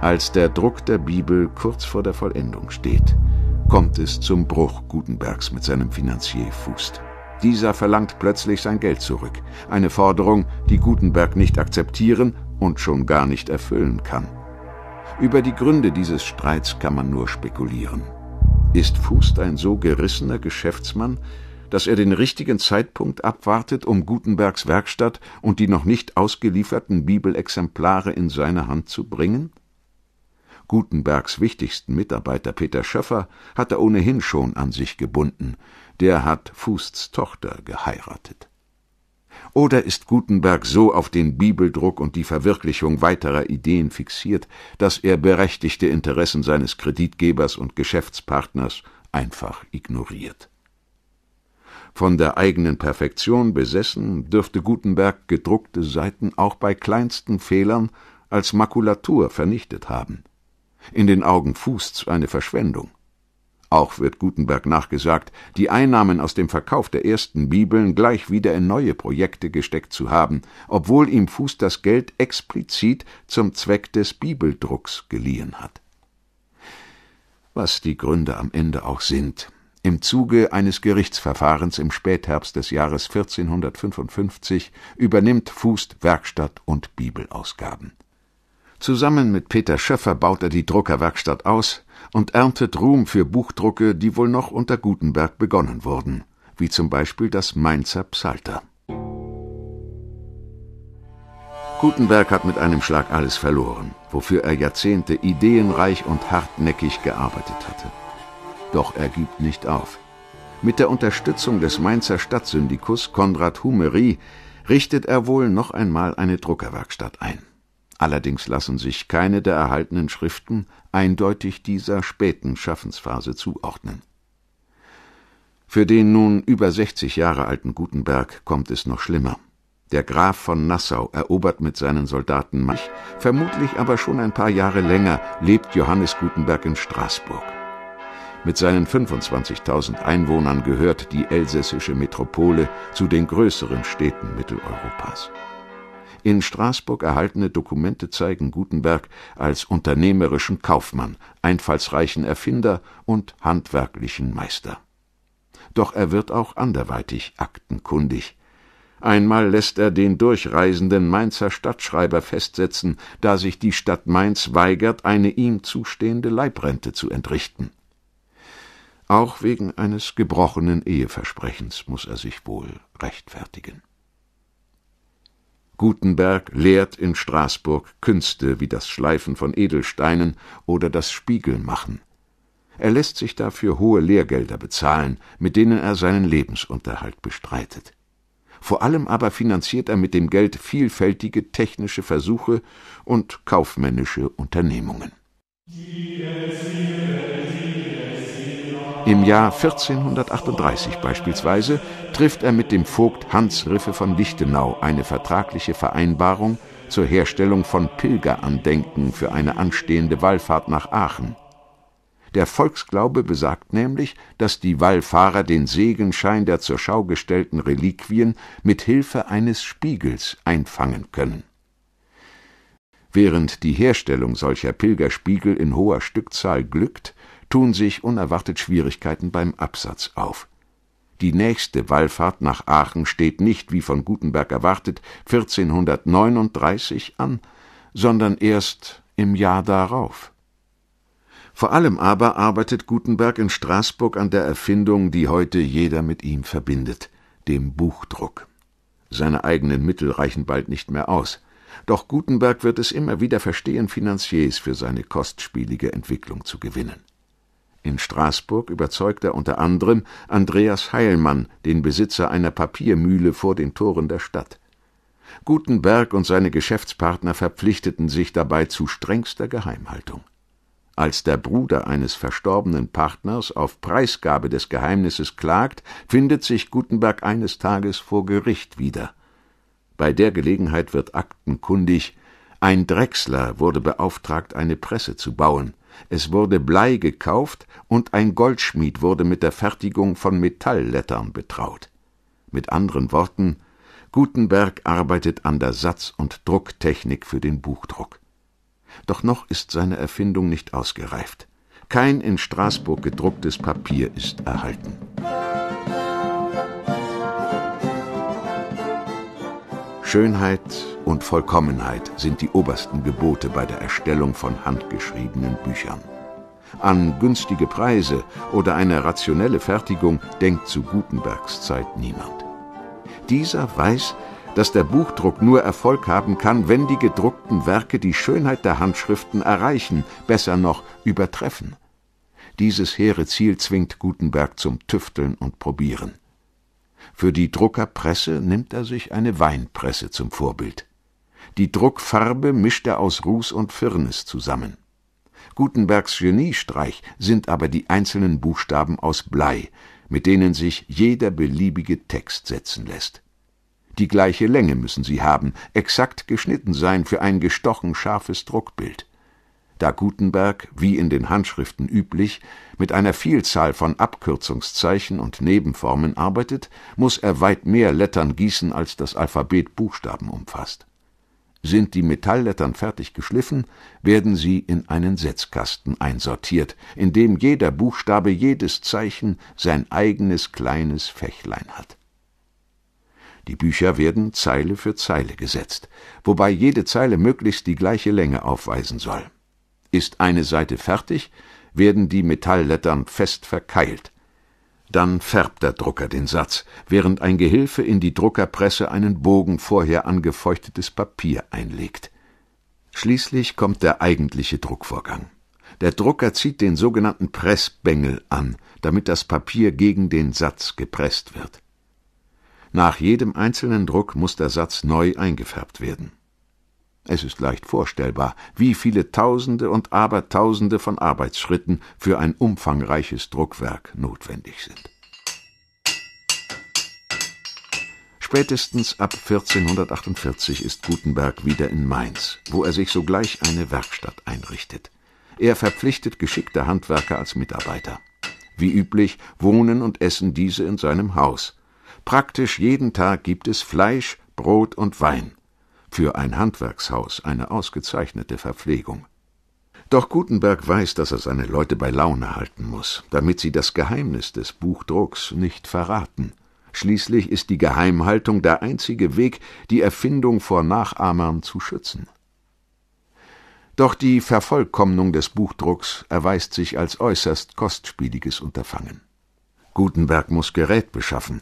Als der Druck der Bibel kurz vor der Vollendung steht, kommt es zum Bruch Gutenbergs mit seinem Finanzier Fust. Dieser verlangt plötzlich sein Geld zurück. Eine Forderung, die Gutenberg nicht akzeptieren und schon gar nicht erfüllen kann. Über die Gründe dieses Streits kann man nur spekulieren. Ist Fußt ein so gerissener Geschäftsmann, dass er den richtigen Zeitpunkt abwartet, um Gutenbergs Werkstatt und die noch nicht ausgelieferten Bibelexemplare in seine Hand zu bringen? Gutenbergs wichtigsten Mitarbeiter Peter Schöffer hat er ohnehin schon an sich gebunden, der hat Fußs Tochter geheiratet. Oder ist Gutenberg so auf den Bibeldruck und die Verwirklichung weiterer Ideen fixiert, dass er berechtigte Interessen seines Kreditgebers und Geschäftspartners einfach ignoriert? Von der eigenen Perfektion besessen, dürfte Gutenberg gedruckte Seiten auch bei kleinsten Fehlern als Makulatur vernichtet haben. In den Augen Fußs eine Verschwendung. Auch wird Gutenberg nachgesagt, die Einnahmen aus dem Verkauf der ersten Bibeln gleich wieder in neue Projekte gesteckt zu haben, obwohl ihm Fuß das Geld explizit zum Zweck des Bibeldrucks geliehen hat. Was die Gründe am Ende auch sind, im Zuge eines Gerichtsverfahrens im Spätherbst des Jahres 1455 übernimmt Fuß Werkstatt und Bibelausgaben. Zusammen mit Peter Schöffer baut er die Druckerwerkstatt aus und erntet Ruhm für Buchdrucke, die wohl noch unter Gutenberg begonnen wurden, wie zum Beispiel das Mainzer Psalter. Gutenberg hat mit einem Schlag alles verloren, wofür er Jahrzehnte ideenreich und hartnäckig gearbeitet hatte. Doch er gibt nicht auf. Mit der Unterstützung des Mainzer Stadtsyndikus Konrad Humery richtet er wohl noch einmal eine Druckerwerkstatt ein. Allerdings lassen sich keine der erhaltenen Schriften eindeutig dieser späten Schaffensphase zuordnen. Für den nun über 60 Jahre alten Gutenberg kommt es noch schlimmer. Der Graf von Nassau erobert mit seinen Soldaten Mach, vermutlich aber schon ein paar Jahre länger lebt Johannes Gutenberg in Straßburg. Mit seinen 25.000 Einwohnern gehört die elsässische Metropole zu den größeren Städten Mitteleuropas. In Straßburg erhaltene Dokumente zeigen Gutenberg als unternehmerischen Kaufmann, einfallsreichen Erfinder und handwerklichen Meister. Doch er wird auch anderweitig aktenkundig. Einmal lässt er den durchreisenden Mainzer Stadtschreiber festsetzen, da sich die Stadt Mainz weigert, eine ihm zustehende Leibrente zu entrichten. Auch wegen eines gebrochenen Eheversprechens muss er sich wohl rechtfertigen. Gutenberg lehrt in Straßburg Künste wie das Schleifen von Edelsteinen oder das Spiegelmachen. Er lässt sich dafür hohe Lehrgelder bezahlen, mit denen er seinen Lebensunterhalt bestreitet. Vor allem aber finanziert er mit dem Geld vielfältige technische Versuche und kaufmännische Unternehmungen. Die Erzieher, die im Jahr 1438 beispielsweise trifft er mit dem Vogt Hans Riffe von Lichtenau eine vertragliche Vereinbarung zur Herstellung von Pilgerandenken für eine anstehende Wallfahrt nach Aachen. Der Volksglaube besagt nämlich, dass die Wallfahrer den Segenschein der zur Schau gestellten Reliquien mit Hilfe eines Spiegels einfangen können. Während die Herstellung solcher Pilgerspiegel in hoher Stückzahl glückt, tun sich unerwartet Schwierigkeiten beim Absatz auf. Die nächste Wallfahrt nach Aachen steht nicht, wie von Gutenberg erwartet, 1439 an, sondern erst im Jahr darauf. Vor allem aber arbeitet Gutenberg in Straßburg an der Erfindung, die heute jeder mit ihm verbindet, dem Buchdruck. Seine eigenen Mittel reichen bald nicht mehr aus. Doch Gutenberg wird es immer wieder verstehen, Finanziers für seine kostspielige Entwicklung zu gewinnen. In Straßburg überzeugt er unter anderem Andreas Heilmann, den Besitzer einer Papiermühle vor den Toren der Stadt. Gutenberg und seine Geschäftspartner verpflichteten sich dabei zu strengster Geheimhaltung. Als der Bruder eines verstorbenen Partners auf Preisgabe des Geheimnisses klagt, findet sich Gutenberg eines Tages vor Gericht wieder. Bei der Gelegenheit wird aktenkundig, ein Drechsler wurde beauftragt, eine Presse zu bauen es wurde Blei gekauft und ein Goldschmied wurde mit der Fertigung von Metalllettern betraut. Mit anderen Worten, Gutenberg arbeitet an der Satz- und Drucktechnik für den Buchdruck. Doch noch ist seine Erfindung nicht ausgereift. Kein in Straßburg gedrucktes Papier ist erhalten. Schönheit und Vollkommenheit sind die obersten Gebote bei der Erstellung von handgeschriebenen Büchern. An günstige Preise oder eine rationelle Fertigung denkt zu Gutenbergs Zeit niemand. Dieser weiß, dass der Buchdruck nur Erfolg haben kann, wenn die gedruckten Werke die Schönheit der Handschriften erreichen, besser noch übertreffen. Dieses hehre Ziel zwingt Gutenberg zum Tüfteln und Probieren. Für die Druckerpresse nimmt er sich eine Weinpresse zum Vorbild. Die Druckfarbe mischt er aus Ruß und Firnis zusammen. Gutenbergs Geniestreich sind aber die einzelnen Buchstaben aus Blei, mit denen sich jeder beliebige Text setzen lässt. Die gleiche Länge müssen sie haben, exakt geschnitten sein für ein gestochen scharfes Druckbild da Gutenberg, wie in den Handschriften üblich, mit einer Vielzahl von Abkürzungszeichen und Nebenformen arbeitet, muss er weit mehr Lettern gießen, als das Alphabet Buchstaben umfasst. Sind die Metalllettern fertig geschliffen, werden sie in einen Setzkasten einsortiert, in dem jeder Buchstabe, jedes Zeichen sein eigenes kleines Fächlein hat. Die Bücher werden Zeile für Zeile gesetzt, wobei jede Zeile möglichst die gleiche Länge aufweisen soll. Ist eine Seite fertig, werden die Metalllettern fest verkeilt. Dann färbt der Drucker den Satz, während ein Gehilfe in die Druckerpresse einen Bogen vorher angefeuchtetes Papier einlegt. Schließlich kommt der eigentliche Druckvorgang. Der Drucker zieht den sogenannten Pressbengel an, damit das Papier gegen den Satz gepresst wird. Nach jedem einzelnen Druck muss der Satz neu eingefärbt werden. Es ist leicht vorstellbar, wie viele Tausende und Abertausende von Arbeitsschritten für ein umfangreiches Druckwerk notwendig sind. Spätestens ab 1448 ist Gutenberg wieder in Mainz, wo er sich sogleich eine Werkstatt einrichtet. Er verpflichtet geschickte Handwerker als Mitarbeiter. Wie üblich wohnen und essen diese in seinem Haus. Praktisch jeden Tag gibt es Fleisch, Brot und Wein für ein Handwerkshaus eine ausgezeichnete Verpflegung. Doch Gutenberg weiß, dass er seine Leute bei Laune halten muss, damit sie das Geheimnis des Buchdrucks nicht verraten. Schließlich ist die Geheimhaltung der einzige Weg, die Erfindung vor Nachahmern zu schützen. Doch die Vervollkommnung des Buchdrucks erweist sich als äußerst kostspieliges Unterfangen. Gutenberg muss Gerät beschaffen,